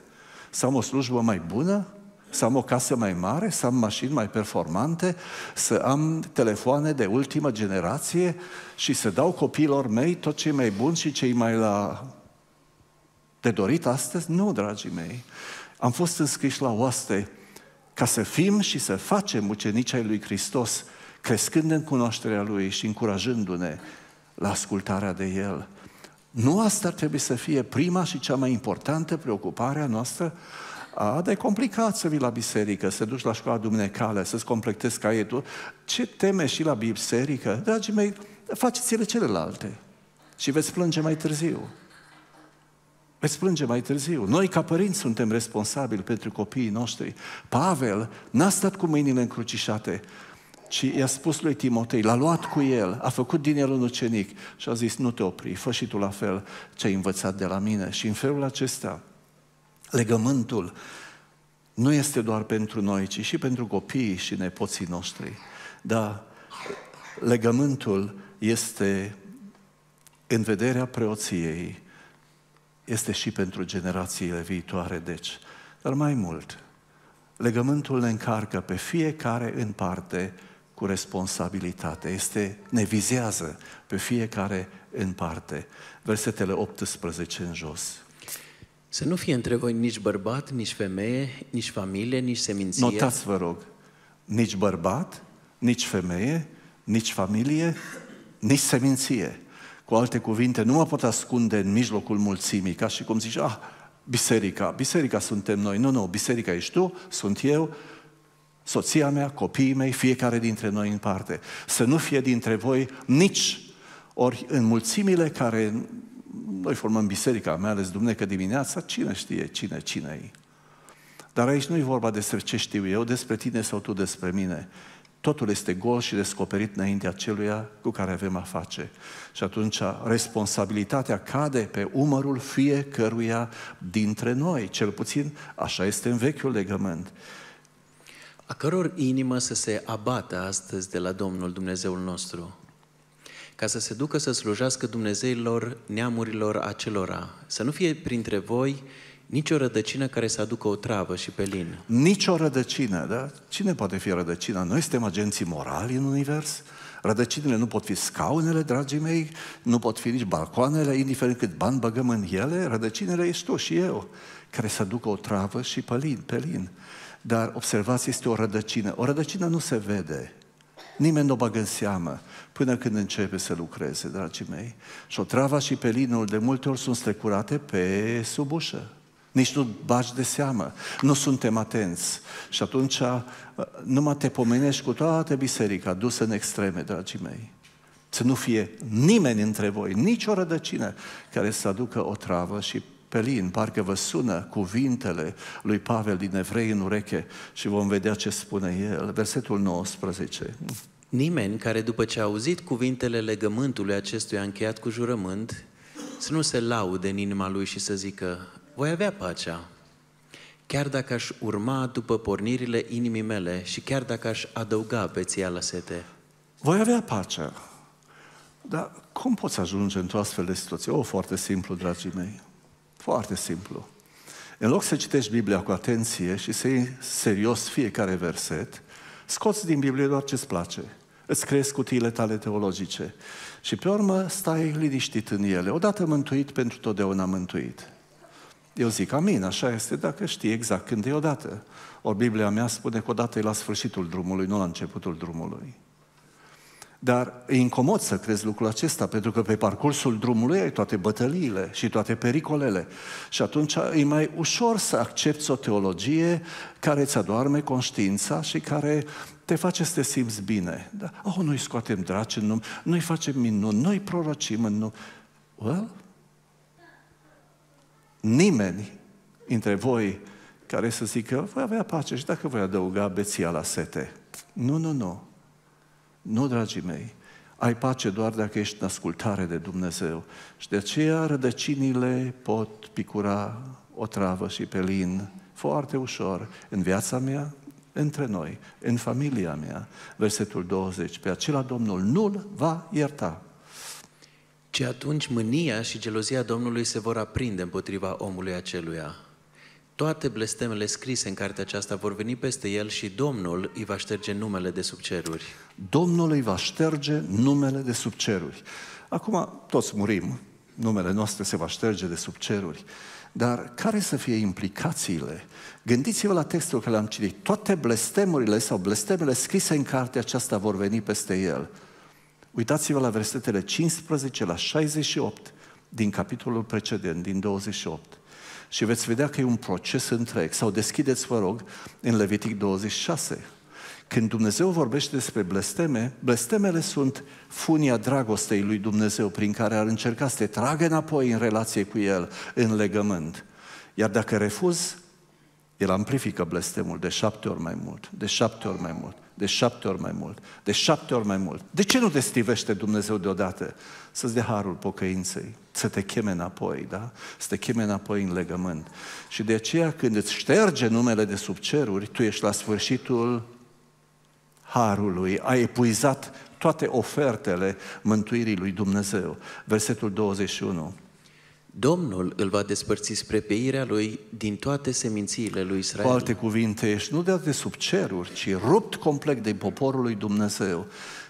să am o slujbă mai bună, să am o casă mai mare, să am mașini mai performante, să am telefoane de ultimă generație și să dau copiilor mei tot ce e mai bun și ce e mai la de dorit astăzi? Nu, dragii mei. Am fost înscriși la oaste ca să fim și să facem ucenici ai lui Hristos, crescând în cunoașterea lui și încurajându-ne la ascultarea de el. Nu asta ar trebui să fie prima și cea mai importantă preocupare a noastră? A, dar e complicat să vii la biserică, să duci la școala dumnecală, să-ți completezi caietul. Ce teme și la biserică? Dragii mei, faceți-le celelalte și veți plânge mai târziu. Veți plânge mai târziu. Noi, ca părinți, suntem responsabili pentru copiii noștri. Pavel n-a stat cu mâinile încrucișate, ci i-a spus lui Timotei, l-a luat cu el, a făcut din el un ucenic și a zis, nu te opri, fă și tu la fel ce ai învățat de la mine. Și în felul acesta, legământul nu este doar pentru noi, ci și pentru copiii și nepoții noștri. Dar legământul este în vederea preoției, este și pentru generațiile viitoare, deci. Dar mai mult, legământul ne încarcă pe fiecare în parte cu responsabilitate. Este, ne vizează pe fiecare în parte. Versetele 18 în jos. Să nu fie între voi nici bărbat, nici femeie, nici familie, nici seminție. Notați, vă rog, nici bărbat, nici femeie, nici familie, nici seminție. Cu alte cuvinte, nu mă pot ascunde în mijlocul mulțimii, ca și cum zici, ah, biserica, biserica suntem noi. Nu, nu, biserica ești tu, sunt eu, soția mea, copiii mei, fiecare dintre noi în parte. Să nu fie dintre voi nici ori în mulțimile care noi formăm biserica, mai ales duminică dimineața, cine știe cine, cine e. Dar aici nu e vorba despre ce știu eu, despre tine sau tu despre mine. Totul este gol și descoperit înaintea celuia cu care avem a face. Și atunci responsabilitatea cade pe umărul fiecăruia dintre noi. Cel puțin așa este în vechiul legământ a căror inimă să se abată astăzi de la Domnul Dumnezeul nostru, ca să se ducă să slujească Dumnezeilor neamurilor acelora, să nu fie printre voi nicio rădăcină care să aducă o travă și pe lin. Nicio rădăcină, da? Cine poate fi rădăcina? Noi suntem agenții morali în univers? Rădăcinile nu pot fi scaunele, dragii mei, nu pot fi nici balcoanele, indiferent cât bani băgăm în ele, rădăcinile ești tu și eu, care să ducă o travă și pe lin. Pe lin. Dar observați, este o rădăcină. O rădăcină nu se vede. Nimeni nu o bagă în seamă până când începe să lucreze, dragii mei. Și trava și pelinul de multe ori sunt strecurate pe sub ușă. Nici nu bagi de seamă. Nu suntem atenți. Și atunci uh, numai te pomenești cu toată biserica dusă în extreme, dragii mei. Să nu fie nimeni între voi, nicio rădăcină care să aducă o travă și pe lin, parcă vă sună cuvintele lui Pavel din Evrei în ureche și vom vedea ce spune el. Versetul 19. Nimeni care după ce a auzit cuvintele legământului acestuia încheiat cu jurământ, să nu se laude în inima lui și să zică, voi avea pacea, chiar dacă aș urma după pornirile inimii mele și chiar dacă aș adăuga beția la sete. Voi avea pacea. Dar cum poți ajunge într-o astfel de situație? O, foarte simplu, dragii mei. Foarte simplu. În loc să citești Biblia cu atenție și să iei serios fiecare verset, scoți din Biblie doar ce-ți place. Îți crezi cutiile tale teologice. Și pe urmă stai liniștit în ele. Odată mântuit, pentru totdeauna mântuit. Eu zic, amin, așa este, dacă știi exact când e odată. O Biblia mea spune că odată e la sfârșitul drumului, nu la începutul drumului. Dar e incomod să crezi lucrul acesta, pentru că pe parcursul drumului ai toate bătăliile și toate pericolele. Și atunci e mai ușor să accepti o teologie care îți adoarme conștiința și care te face să te simți bine. Da? Oh, noi scoatem draci în nume, noi facem minuni, noi prorocim în nume. Well, nimeni dintre voi care să zică, voi avea pace și dacă voi adăuga beția la sete. Nu, nu, nu. Nu, dragii mei, ai pace doar dacă ești în ascultare de Dumnezeu. Și de aceea rădăcinile pot picura o travă și pe lin foarte ușor în viața mea, între noi, în familia mea. Versetul 20, pe acela Domnul nu-l va ierta. Și atunci mânia și gelozia Domnului se vor aprinde împotriva omului aceluia, toate blestemele scrise în cartea aceasta vor veni peste el și Domnul îi va șterge numele de sub ceruri. Domnul îi va șterge numele de sub ceruri. Acum toți murim, numele noastre se va șterge de sub ceruri. Dar care să fie implicațiile? Gândiți-vă la textul care l-am citit. Toate blestemurile sau blestemele scrise în cartea aceasta vor veni peste el. Uitați-vă la versetele 15 la 68 din capitolul precedent, din 28. Și veți vedea că e un proces întreg. Sau deschideți, vă rog, în Levitic 26. Când Dumnezeu vorbește despre blesteme, blestemele sunt funia dragostei lui Dumnezeu prin care ar încerca să te tragă înapoi în relație cu El, în legământ. Iar dacă refuz, el amplifică blestemul de șapte ori mai mult, de șapte ori mai mult, de șapte ori mai mult, de șapte ori mai mult. De ce nu te stivește Dumnezeu deodată? Să-ți dea harul pocăinței să te cheme înapoi, da? Să te cheme înapoi în legământ. Și de aceea când îți șterge numele de sub ceruri, tu ești la sfârșitul harului, ai epuizat toate ofertele mântuirii lui Dumnezeu. Versetul 21. Domnul îl va despărți spre peirea lui din toate semințiile lui Israel. Cu alte cuvinte, ești nu de sub ceruri, ci rupt complet de poporul lui Dumnezeu.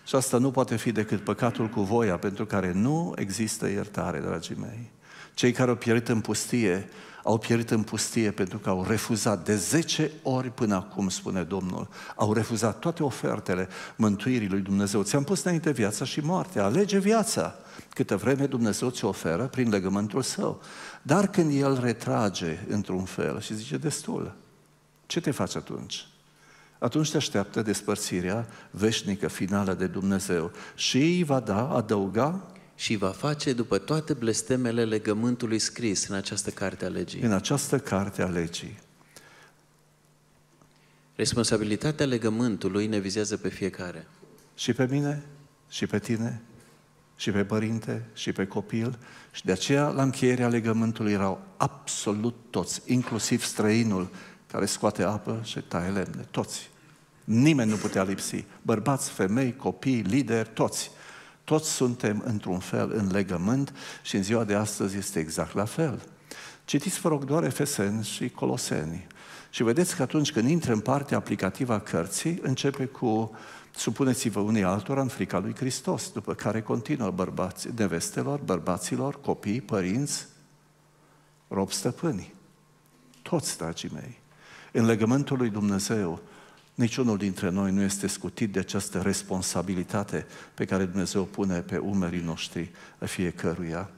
Și asta nu poate fi decât păcatul cu voia, pentru care nu există iertare, dragii mei. Cei care au pierit în pustie, au pierit în pustie pentru că au refuzat de 10 ori până acum, spune Domnul, au refuzat toate ofertele mântuirii lui Dumnezeu. Ți-am pus înainte viața și moartea, alege viața. Câtă vreme Dumnezeu ți oferă prin legământul său. Dar când El retrage într-un fel și zice destul, ce te faci atunci? Atunci te așteaptă despărțirea veșnică, finală de Dumnezeu și îi va da, adăuga și va face după toate blestemele legământului scris în această carte a legii. În această carte a legii. Responsabilitatea legământului ne vizează pe fiecare. Și pe mine, și pe tine, și pe părinte, și pe copil. Și de aceea, la încheierea legământului erau absolut toți, inclusiv străinul care scoate apă și taie lemne, toți. Nimeni nu putea lipsi. Bărbați, femei, copii, lideri, toți. Toți suntem într-un fel în legământ și în ziua de astăzi este exact la fel. Citiți, vă rog, doar Efeseni și Coloseni. Și vedeți că atunci când intră în partea aplicativă a cărții, începe cu supuneți-vă unii altora în frica lui Hristos, după care continuă bărbați, nevestelor, bărbaților, copii, părinți, rob stăpâni. Toți, dragii mei, în legământul lui Dumnezeu, Niciunul dintre noi nu este scutit de această responsabilitate pe care Dumnezeu o pune pe umerii noștri fiecăruia.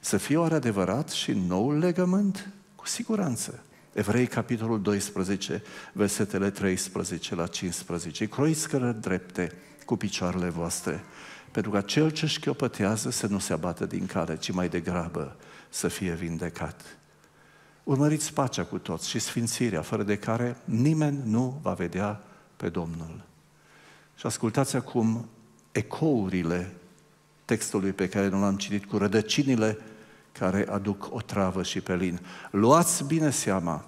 Să fie oare adevărat și noul legământ? Cu siguranță. Evrei, capitolul 12, versetele 13 la 15. Croiți drepte cu picioarele voastre, pentru ca cel ce șchiopătează să nu se abată din cale, ci mai degrabă să fie vindecat. Urmăriți pacea cu toți și sfințirea, fără de care nimeni nu va vedea pe Domnul. Și ascultați acum ecourile textului pe care nu l-am citit, cu rădăcinile care aduc o travă și pe lin. Luați bine seama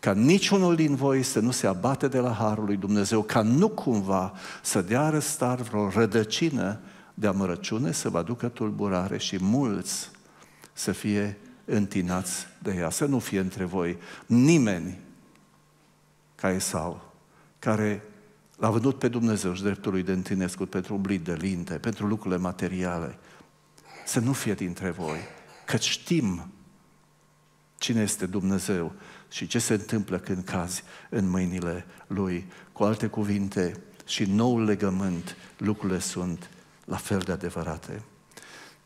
ca niciunul din voi să nu se abate de la Harul lui Dumnezeu, ca nu cumva să dea răstar vreo rădăcină de amărăciune să vă aducă tulburare și mulți să fie întinați de ea. Să nu fie între voi nimeni ca Esau, care l-a vândut pe Dumnezeu și dreptul lui de întinescut pentru un blid de linte, pentru lucrurile materiale. Să nu fie dintre voi, că știm cine este Dumnezeu și ce se întâmplă când cazi în mâinile Lui. Cu alte cuvinte, și noul legământ, lucrurile sunt la fel de adevărate.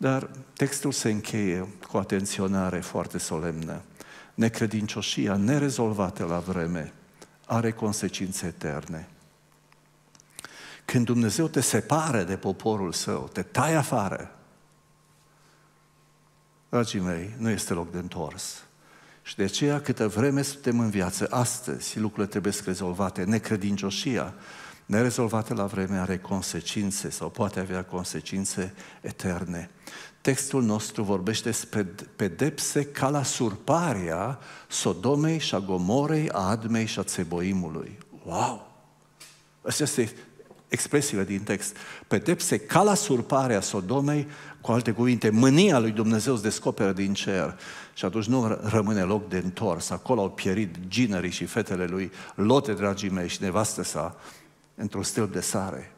Dar textul se încheie cu atenționare foarte solemnă. Necredincioșia nerezolvată la vreme are consecințe eterne. Când Dumnezeu te separă de poporul său, te tai afară, dragii mei, nu este loc de întors. Și de aceea, câtă vreme suntem în viață, astăzi lucrurile trebuie să rezolvate. Necredincioșia nerezolvată la vreme are consecințe sau poate avea consecințe eterne. Textul nostru vorbește despre pedepse ca la surparea Sodomei și a Gomorei, a Admei și a Țeboimului. Wow! Astea este expresiile din text. Pedepse ca la surparea Sodomei, cu alte cuvinte, mânia lui Dumnezeu se descoperă din cer. Și atunci nu rămâne loc de întors. Acolo au pierit ginerii și fetele lui Lote, dragii mei, și nevastă sa, într-un stâlp de sare.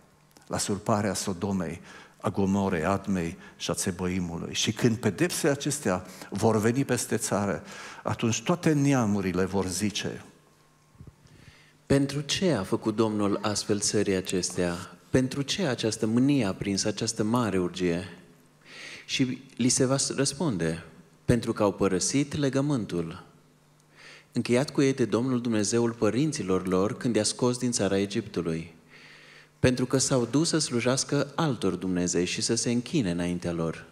La surparea Sodomei, a Gomorei, Admei și a Țebăimului. Și când pedepsele acestea vor veni peste țară, atunci toate neamurile vor zice... Pentru ce a făcut Domnul astfel țării acestea? Pentru ce această mânie a prins această mare urgie? Și li se va răspunde, pentru că au părăsit legământul încheiat cu ei de Domnul Dumnezeul părinților lor când i-a scos din țara Egiptului pentru că s-au dus să slujească altor Dumnezei și să se închine înaintea lor.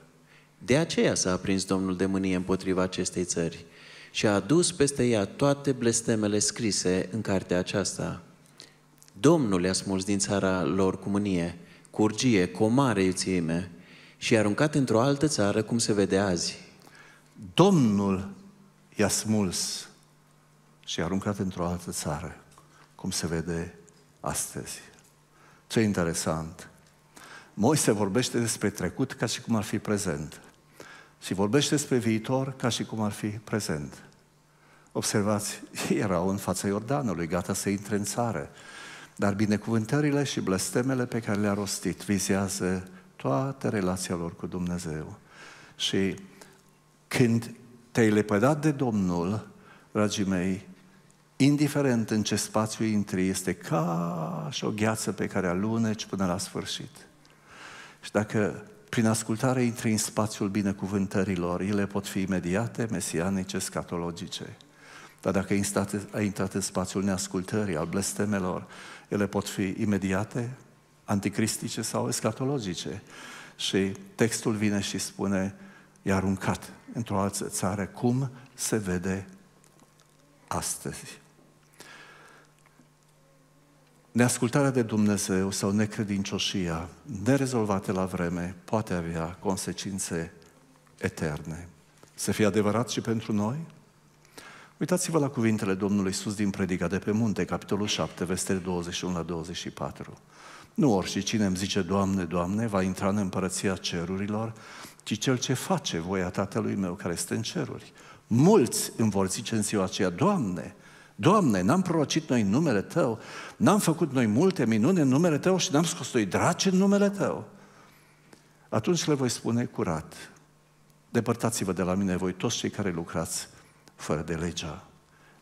De aceea s-a aprins Domnul de mânie împotriva acestei țări și a adus peste ea toate blestemele scrise în cartea aceasta. Domnul i a smuls din țara lor cu mânie, cu urgie, cu o mare iuțime și i-a aruncat într-o altă țară, cum se vede azi. Domnul i-a smuls și i-a aruncat într-o altă țară, cum se vede astăzi. Ce interesant! Moise vorbește despre trecut ca și cum ar fi prezent. Și vorbește despre viitor ca și cum ar fi prezent. Observați, erau în fața Iordanului, gata să intre în țară. Dar binecuvântările și blestemele pe care le-a rostit vizează toată relația lor cu Dumnezeu. Și când te-ai lepădat de Domnul, dragii mei, indiferent în ce spațiu intri, este ca și o gheață pe care aluneci până la sfârșit. Și dacă prin ascultare intri în spațiul binecuvântărilor, ele pot fi imediate, mesianice, scatologice. Dar dacă ai intrat, în spațiul neascultării, al blestemelor, ele pot fi imediate, anticristice sau escatologice. Și textul vine și spune, e aruncat într-o altă țară, cum se vede astăzi. Neascultarea de Dumnezeu sau necredincioșia, nerezolvate la vreme, poate avea consecințe eterne. Să fie adevărat și pentru noi? Uitați-vă la cuvintele Domnului Iisus din Predica de pe munte, capitolul 7, versetele 21 la 24. Nu orice cine îmi zice, Doamne, Doamne, va intra în împărăția cerurilor, ci cel ce face voia Tatălui meu care este în ceruri. Mulți îmi vor zice în ziua aceea, Doamne, Doamne, n-am prorocit noi numele Tău, n-am făcut noi multe minuni în numele Tău și n-am scos noi draci în numele Tău. Atunci le voi spune curat, depărtați-vă de la mine voi toți cei care lucrați fără de legea.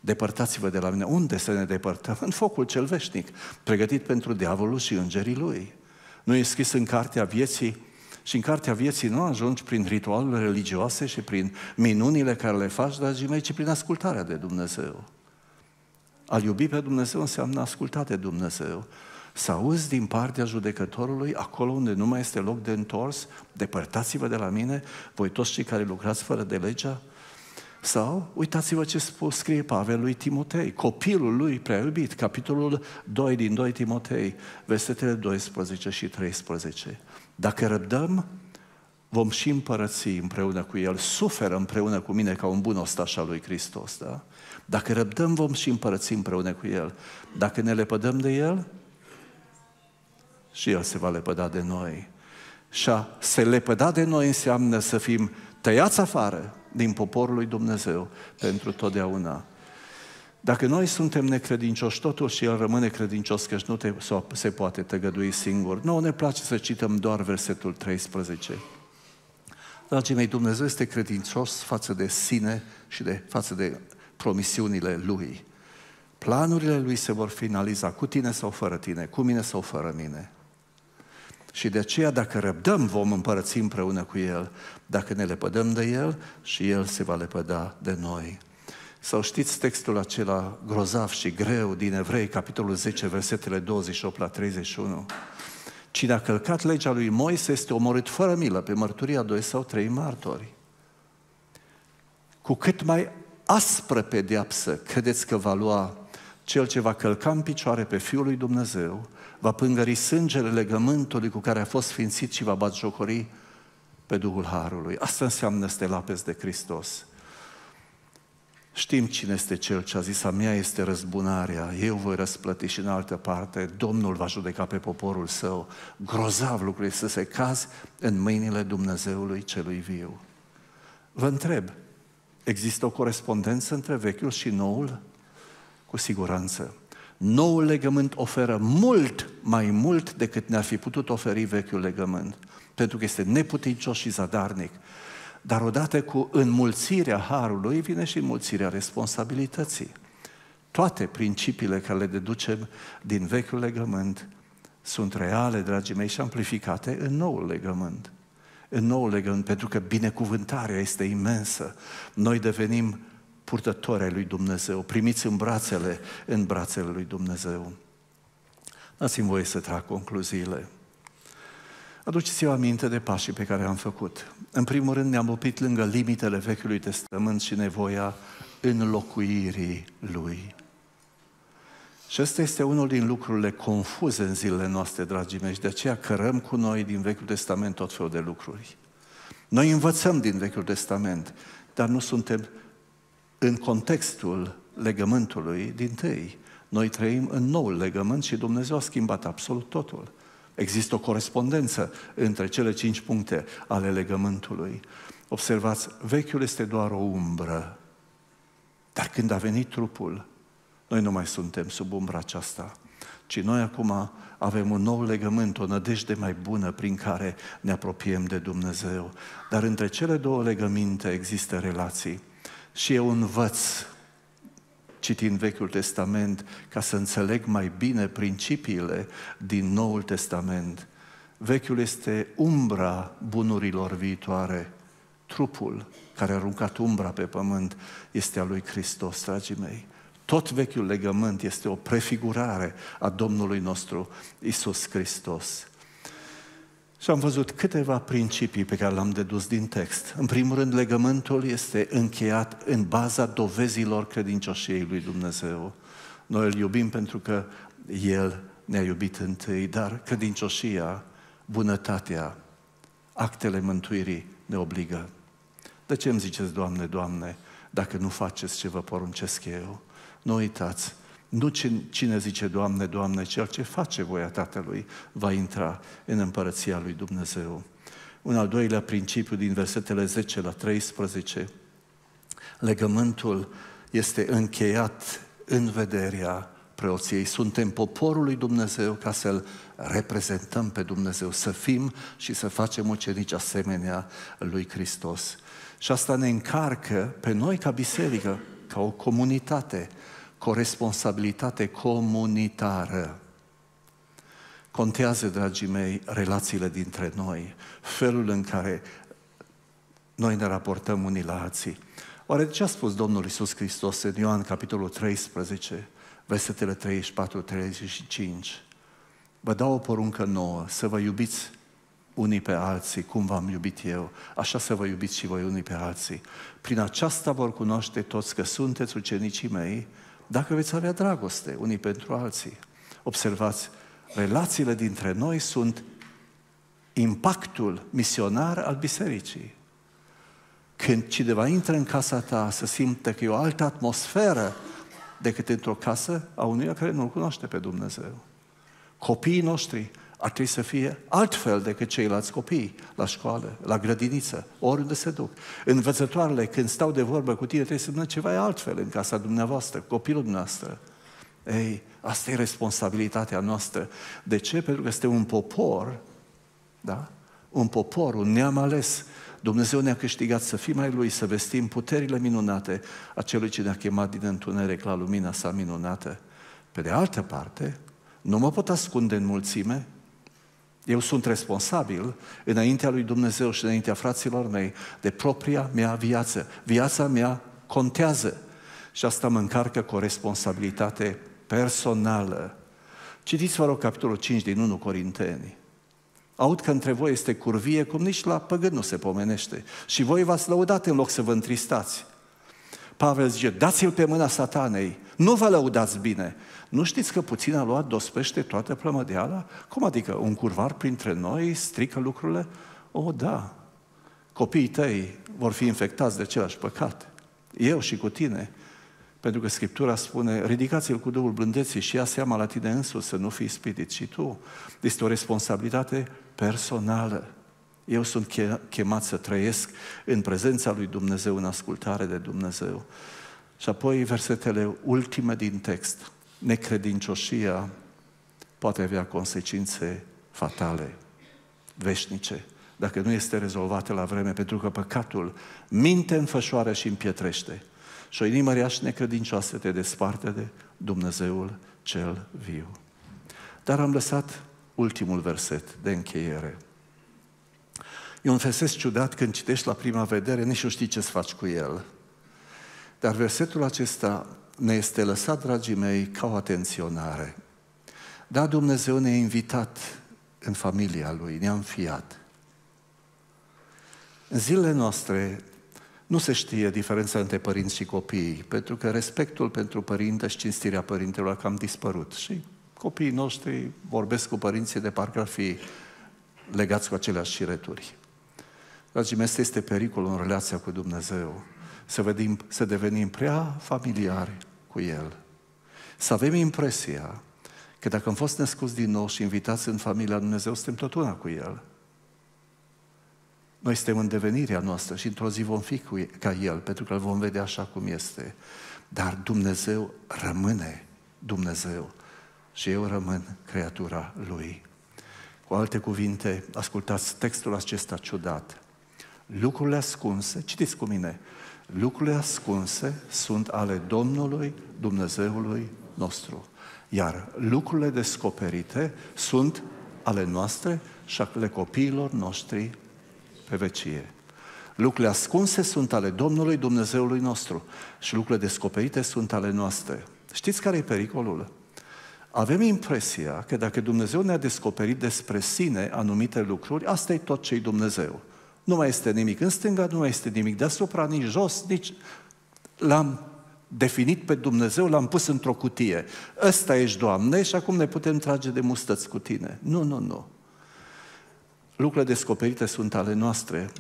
Depărtați-vă de la mine. Unde să ne depărtăm? În focul cel veșnic, pregătit pentru diavolul și îngerii lui. Nu e scris în cartea vieții și în cartea vieții nu ajungi prin ritualurile religioase și prin minunile care le faci, dragii mei, ci prin ascultarea de Dumnezeu. Al iubi pe Dumnezeu înseamnă ascultate Dumnezeu. Să auzi din partea judecătorului, acolo unde nu mai este loc de întors, depărtați-vă de la mine, voi toți cei care lucrați fără de legea. Sau uitați-vă ce scrie Pavel lui Timotei, copilul lui prea iubit, capitolul 2 din 2 Timotei, versetele 12 și 13. Dacă răbdăm, vom și împărăți împreună cu el, suferă împreună cu mine ca un bun ostaș al lui Hristos, da? Dacă răbdăm, vom și împărăți împreună cu El. Dacă ne lepădăm de El, și El se va lepăda de noi. Și a se lepăda de noi înseamnă să fim tăiați afară din poporul lui Dumnezeu pentru totdeauna. Dacă noi suntem necredincioși, totul și El rămâne credincios, că nu te, se poate tăgădui singur. Nu ne place să cităm doar versetul 13. Dragii mei, Dumnezeu este credincios față de sine și de, față de promisiunile Lui. Planurile Lui se vor finaliza cu tine sau fără tine, cu mine sau fără mine. Și de aceea, dacă răbdăm, vom împărăți împreună cu El. Dacă ne lepădăm de El, și El se va lepăda de noi. Sau știți textul acela grozav și greu din Evrei, capitolul 10, versetele 28 la 31? Cine a călcat legea lui Moise este omorât fără milă pe mărturia doi sau trei martori. Cu cât mai aspră pedeapsă credeți că va lua cel ce va călca în picioare pe Fiul lui Dumnezeu, va pângări sângele legământului cu care a fost sfințit și va bat jocori pe Duhul Harului. Asta înseamnă să te lapezi de Hristos. Știm cine este Cel ce a zis, a mea este răzbunarea, eu voi răsplăti și în altă parte, Domnul va judeca pe poporul său. Grozav lucru este să se cazi în mâinile Dumnezeului celui viu. Vă întreb, Există o corespondență între Vechiul și Noul? Cu siguranță. Noul legământ oferă mult mai mult decât ne-a fi putut oferi Vechiul legământ, pentru că este neputincios și zadarnic. Dar odată cu înmulțirea harului vine și înmulțirea responsabilității. Toate principiile care le deducem din vechiul legământ sunt reale, dragii mei, și amplificate în noul legământ în nou legământ, pentru că binecuvântarea este imensă. Noi devenim purtători ai lui Dumnezeu, primiți în brațele, în brațele lui Dumnezeu. Dați-mi voie să trag concluziile. Aduceți-vă aminte de pașii pe care am făcut. În primul rând ne-am oprit lângă limitele Vechiului Testament și nevoia înlocuirii lui. Și ăsta este unul din lucrurile confuze în zilele noastre, dragii mei, și de aceea cărăm cu noi din Vechiul Testament tot felul de lucruri. Noi învățăm din Vechiul Testament, dar nu suntem în contextul legământului din tâi. Noi trăim în noul legământ și Dumnezeu a schimbat absolut totul. Există o corespondență între cele cinci puncte ale legământului. Observați, vechiul este doar o umbră. Dar când a venit trupul, noi nu mai suntem sub umbra aceasta, ci noi acum avem un nou legământ, o nădejde mai bună prin care ne apropiem de Dumnezeu. Dar între cele două legăminte există relații. Și eu învăț, citind Vechiul Testament, ca să înțeleg mai bine principiile din Noul Testament. Vechiul este umbra bunurilor viitoare. Trupul care a aruncat umbra pe pământ este a lui Hristos, dragii mei. Tot vechiul legământ este o prefigurare a Domnului nostru Isus Hristos. Și am văzut câteva principii pe care le-am dedus din text. În primul rând, legământul este încheiat în baza dovezilor credincioșiei lui Dumnezeu. Noi îl iubim pentru că El ne-a iubit întâi, dar credincioșia, bunătatea, actele mântuirii ne obligă. De ce îmi ziceți, Doamne, Doamne, dacă nu faceți ce vă poruncesc eu? Nu uitați, nu cine zice, Doamne, Doamne, cel ce face voia Tatălui va intra în împărăția lui Dumnezeu. Un al doilea principiu din versetele 10 la 13. Legământul este încheiat în vederea preoției. Suntem poporul lui Dumnezeu ca să-L reprezentăm pe Dumnezeu, să fim și să facem ucenici asemenea lui Hristos. Și asta ne încarcă pe noi ca biserică ca o comunitate, cu o responsabilitate comunitară. Contează, dragii mei, relațiile dintre noi, felul în care noi ne raportăm unii la alții. Oare ce a spus Domnul Isus Hristos în Ioan, capitolul 13, versetele 34-35? Vă dau o poruncă nouă, să vă iubiți unii pe alții, cum v-am iubit eu, așa să vă iubiți și voi unii pe alții. Prin aceasta vor cunoaște toți că sunteți ucenicii mei, dacă veți avea dragoste unii pentru alții. Observați, relațiile dintre noi sunt impactul misionar al bisericii. Când cineva intră în casa ta să simte că e o altă atmosferă decât într-o casă a unui care nu-L cunoaște pe Dumnezeu. Copiii noștri ar trebui să fie altfel decât ceilalți copii la școală, la grădiniță, oriunde se duc. Învățătoarele, când stau de vorbă cu tine, trebuie să spună ceva altfel în casa dumneavoastră, copilul dumneavoastră. Ei, asta e responsabilitatea noastră. De ce? Pentru că este un popor, da? Un popor, un neam ales. Dumnezeu ne-a câștigat să fim mai Lui, să vestim puterile minunate a Celui ce ne-a chemat din întuneric la lumina sa minunată. Pe de altă parte, nu mă pot ascunde în mulțime, eu sunt responsabil înaintea lui Dumnezeu și înaintea fraților mei de propria mea viață. Viața mea contează și asta mă încarcă cu o responsabilitate personală. Citiți, vă rog, capitolul 5 din 1 Corinteni. Aud că între voi este curvie, cum nici la păgân nu se pomenește. Și voi v-ați lăudat în loc să vă întristați. Pavel zice, dați-l pe mâna satanei, nu vă lăudați bine, nu știți că puțin a luat dospește toată plămădeala? Cum adică? Un curvar printre noi strică lucrurile? O, da. Copiii tăi vor fi infectați de același păcat. Eu și cu tine. Pentru că Scriptura spune, ridicați-l cu Duhul blândeții și ia seama la tine însuți să nu fii spirit. Și tu, este o responsabilitate personală. Eu sunt chemat să trăiesc în prezența lui Dumnezeu, în ascultare de Dumnezeu. Și apoi versetele ultime din text necredincioșia poate avea consecințe fatale, veșnice, dacă nu este rezolvată la vreme, pentru că păcatul minte, înfășoară și împietrește. Și o inimă rea și necredincioasă te desparte de Dumnezeul cel viu. Dar am lăsat ultimul verset de încheiere. E un verset ciudat când citești la prima vedere, nici nu știi ce să faci cu el. Dar versetul acesta ne este lăsat, dragii mei, ca o atenționare. Da, Dumnezeu ne-a invitat în familia Lui, ne-a înfiat. În zilele noastre nu se știe diferența între părinți și copii, pentru că respectul pentru părinte și cinstirea părintelor a cam dispărut. Și copiii noștri vorbesc cu părinții de parcă ar fi legați cu aceleași cireturi. Dragii mei, este pericolul în relația cu Dumnezeu. Să, vedim, să devenim prea familiari, cu El. Să avem impresia că dacă am fost născuți din nou și invitați în familia lui Dumnezeu, suntem tot una cu El. Noi suntem în devenirea noastră și într-o zi vom fi cu el, ca El, pentru că îl vom vedea așa cum este. Dar Dumnezeu rămâne Dumnezeu și eu rămân creatura Lui. Cu alte cuvinte, ascultați textul acesta ciudat. Lucrurile ascunse, citiți cu mine, lucrurile ascunse sunt ale Domnului Dumnezeului nostru. Iar lucrurile descoperite sunt ale noastre și ale copiilor noștri pe vecie. Lucrurile ascunse sunt ale Domnului Dumnezeului nostru și lucrurile descoperite sunt ale noastre. Știți care e pericolul? Avem impresia că dacă Dumnezeu ne-a descoperit despre sine anumite lucruri, asta e tot ce e Dumnezeu nu mai este nimic în stânga, nu mai este nimic deasupra, nici jos, nici... L-am definit pe Dumnezeu, l-am pus într-o cutie. Ăsta ești, Doamne, și acum ne putem trage de mustăți cu Tine. Nu, nu, nu. Lucrurile descoperite sunt ale noastre,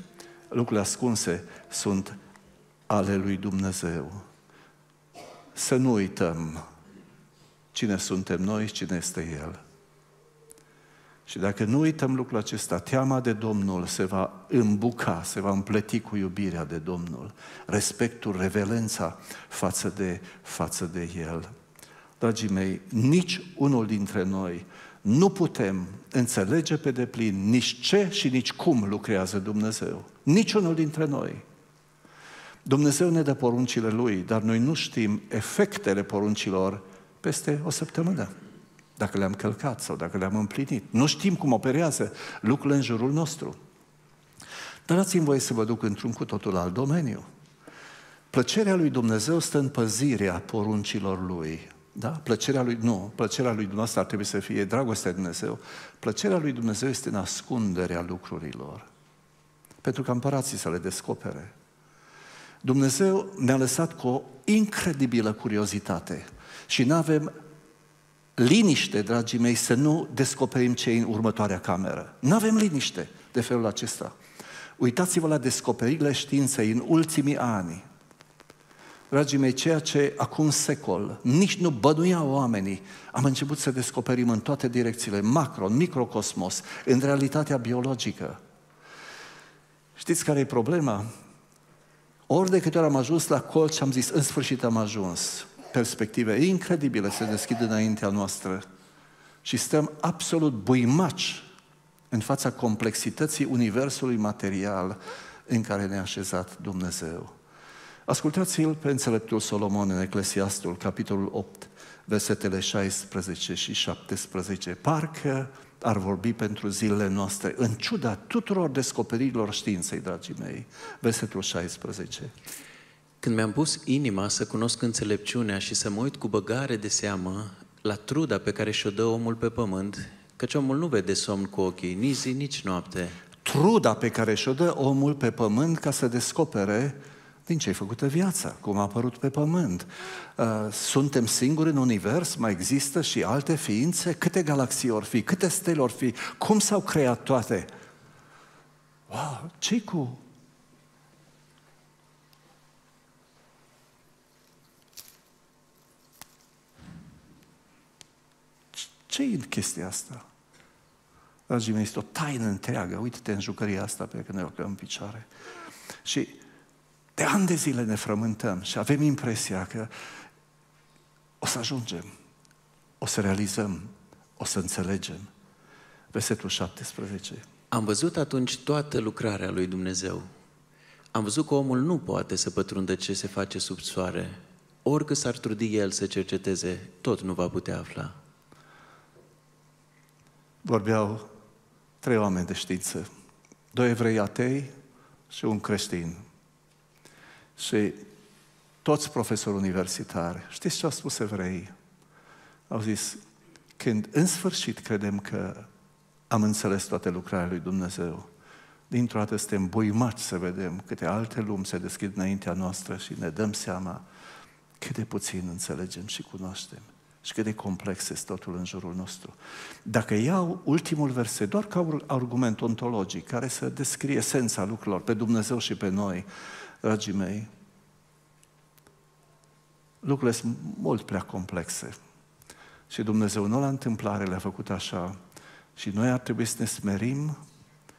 lucrurile ascunse sunt ale lui Dumnezeu. Să nu uităm cine suntem noi, cine este El. Și dacă nu uităm lucrul acesta, teama de Domnul se va îmbuca, se va împleti cu iubirea de Domnul, respectul, revelența față de, față de El. Dragii mei, nici unul dintre noi nu putem înțelege pe deplin nici ce și nici cum lucrează Dumnezeu. Nici unul dintre noi. Dumnezeu ne dă poruncile Lui, dar noi nu știm efectele poruncilor peste o săptămână dacă le-am călcat sau dacă le-am împlinit. Nu știm cum operează lucrurile în jurul nostru. Dar dați-mi voie să vă duc într-un cu totul alt domeniu. Plăcerea lui Dumnezeu stă în păzirea poruncilor lui. Da? Plăcerea lui, nu, plăcerea lui dumneavoastră ar trebui să fie dragostea Dumnezeu. Plăcerea lui Dumnezeu este în ascunderea lucrurilor. Pentru că împărații să le descopere. Dumnezeu ne-a lăsat cu o incredibilă curiozitate și nu avem liniște, dragii mei, să nu descoperim ce e în următoarea cameră. Nu avem liniște de felul acesta. Uitați-vă la descoperirile științei în ultimii ani. Dragii mei, ceea ce acum secol nici nu bănuiau oamenii, am început să descoperim în toate direcțiile, macro, microcosmos, în realitatea biologică. Știți care e problema? Ori de câte ori am ajuns la colț și am zis, în sfârșit am ajuns perspective incredibile se deschid înaintea noastră și stăm absolut buimaci în fața complexității universului material în care ne-a așezat Dumnezeu. Ascultați-l pe înțeleptul Solomon în Eclesiastul, capitolul 8, versetele 16 și 17. Parcă ar vorbi pentru zilele noastre, în ciuda tuturor descoperirilor științei, dragii mei. Versetul 16. Când mi-am pus inima să cunosc înțelepciunea și să mă uit cu băgare de seamă la truda pe care și-o dă omul pe pământ, căci omul nu vede somn cu ochii, nici zi, nici noapte. Truda pe care și-o dă omul pe pământ ca să descopere din ce-i făcută viața, cum a apărut pe pământ. Uh, suntem singuri în univers? Mai există și alte ființe? Câte galaxii or fi? Câte stele or fi? Cum s-au creat toate? Wow, ce cu ce e chestia asta? Dragii mei, este o taină întreagă. Uite-te în jucăria asta pe care ne urcăm în picioare. Și de ani de zile ne frământăm și avem impresia că o să ajungem, o să realizăm, o să înțelegem. Versetul 17. Am văzut atunci toată lucrarea lui Dumnezeu. Am văzut că omul nu poate să pătrundă ce se face sub soare. Oricât s-ar trudi el să cerceteze, tot nu va putea afla vorbeau trei oameni de știință, doi evrei atei și un creștin. Și toți profesori universitari, știți ce au spus evrei? Au zis, când în sfârșit credem că am înțeles toate lucrurile lui Dumnezeu, dintr-o dată suntem buimați să vedem câte alte lumi se deschid înaintea noastră și ne dăm seama cât de puțin înțelegem și cunoaștem și cât de complex este totul în jurul nostru. Dacă iau ultimul verset doar ca un argument ontologic care să descrie esența lucrurilor pe Dumnezeu și pe noi, dragii mei, lucrurile sunt mult prea complexe. Și Dumnezeu nu la întâmplare le-a făcut așa. Și noi ar trebui să ne smerim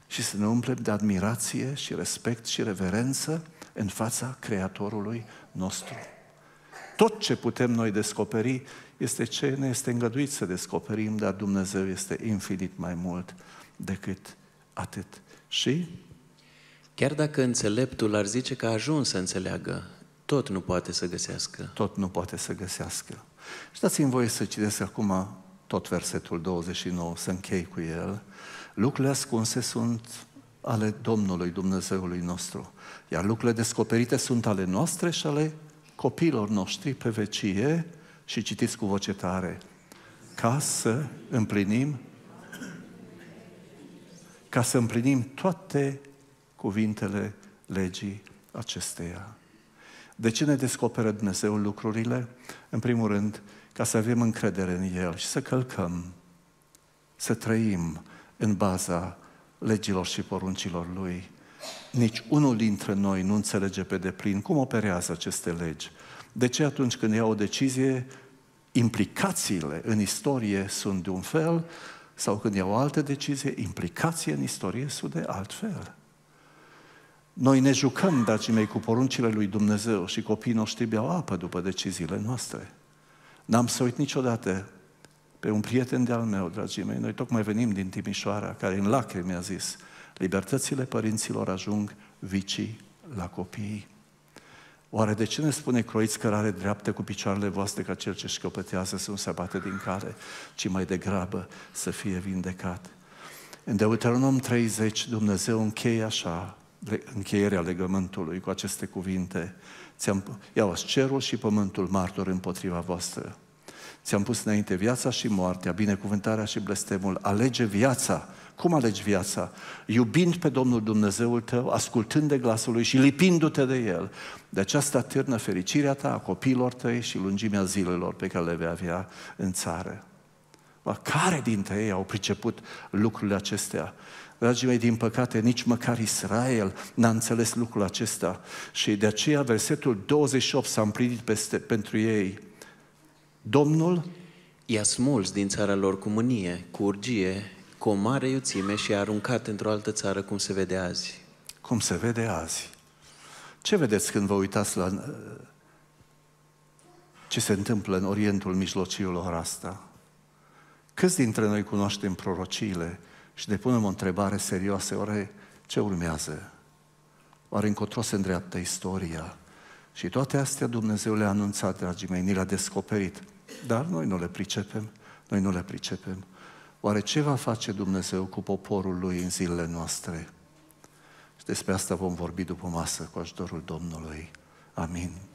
și să ne umplem de admirație și respect și reverență în fața Creatorului nostru tot ce putem noi descoperi este ce ne este îngăduit să descoperim, dar Dumnezeu este infinit mai mult decât atât. Și? Chiar dacă înțeleptul ar zice că a ajuns să înțeleagă, tot nu poate să găsească. Tot nu poate să găsească. Și dați-mi voie să citesc acum tot versetul 29, să închei cu el. Lucrurile ascunse sunt ale Domnului Dumnezeului nostru, iar lucrurile descoperite sunt ale noastre și ale copiilor noștri pe vecie și citiți cu voce tare, ca să împlinim ca să împlinim toate cuvintele legii acesteia. De ce ne descoperă Dumnezeu lucrurile? În primul rând, ca să avem încredere în El și să călcăm, să trăim în baza legilor și poruncilor Lui. Nici unul dintre noi nu înțelege pe deplin cum operează aceste legi. De ce atunci când iau o decizie, implicațiile în istorie sunt de un fel, sau când iau o altă decizie, implicațiile în istorie sunt de alt fel. Noi ne jucăm, dragii mei, cu poruncile lui Dumnezeu și copiii noștri beau apă după deciziile noastre. N-am să uit niciodată pe un prieten de-al meu, dragii mei, noi tocmai venim din Timișoara, care în lacrimi mi-a zis – Libertățile părinților ajung vicii la copii. Oare de ce ne spune croiți că are dreapte cu picioarele voastre ca cel ce șchiopătează să nu se abate din care, ci mai degrabă să fie vindecat? În Deuteronom 30, Dumnezeu încheie așa încheierea legământului cu aceste cuvinte. Ți-am, iau cerul și pământul martor împotriva voastră. Ți-am pus înainte viața și moartea, binecuvântarea și blestemul. Alege viața cum alegi viața? Iubind pe Domnul Dumnezeul tău, ascultând de glasul lui și lipindu-te de el. De aceasta târnă fericirea ta, a copiilor tăi și lungimea zilelor pe care le vei avea în țară. Ba, care dintre ei au priceput lucrurile acestea? Dragii mei, din păcate, nici măcar Israel n-a înțeles lucrul acesta. Și de aceea versetul 28 s-a împlinit peste, pentru ei. Domnul i-a smuls din țara lor cu mânie, cu urgie cu o mare iuțime și aruncat într-o altă țară, cum se vede azi. Cum se vede azi. Ce vedeți când vă uitați la ce se întâmplă în Orientul Mijlociu la ora asta? Câți dintre noi cunoaștem prorociile și depunem o întrebare serioasă, oare ce urmează? Oare încotro se îndreaptă istoria? Și toate astea Dumnezeu le-a anunțat, dragii mei, ni le-a descoperit. Dar noi nu le pricepem, noi nu le pricepem. Oare ce va face Dumnezeu cu poporul lui în zilele noastre? Și despre asta vom vorbi după masă cu ajutorul Domnului. Amin.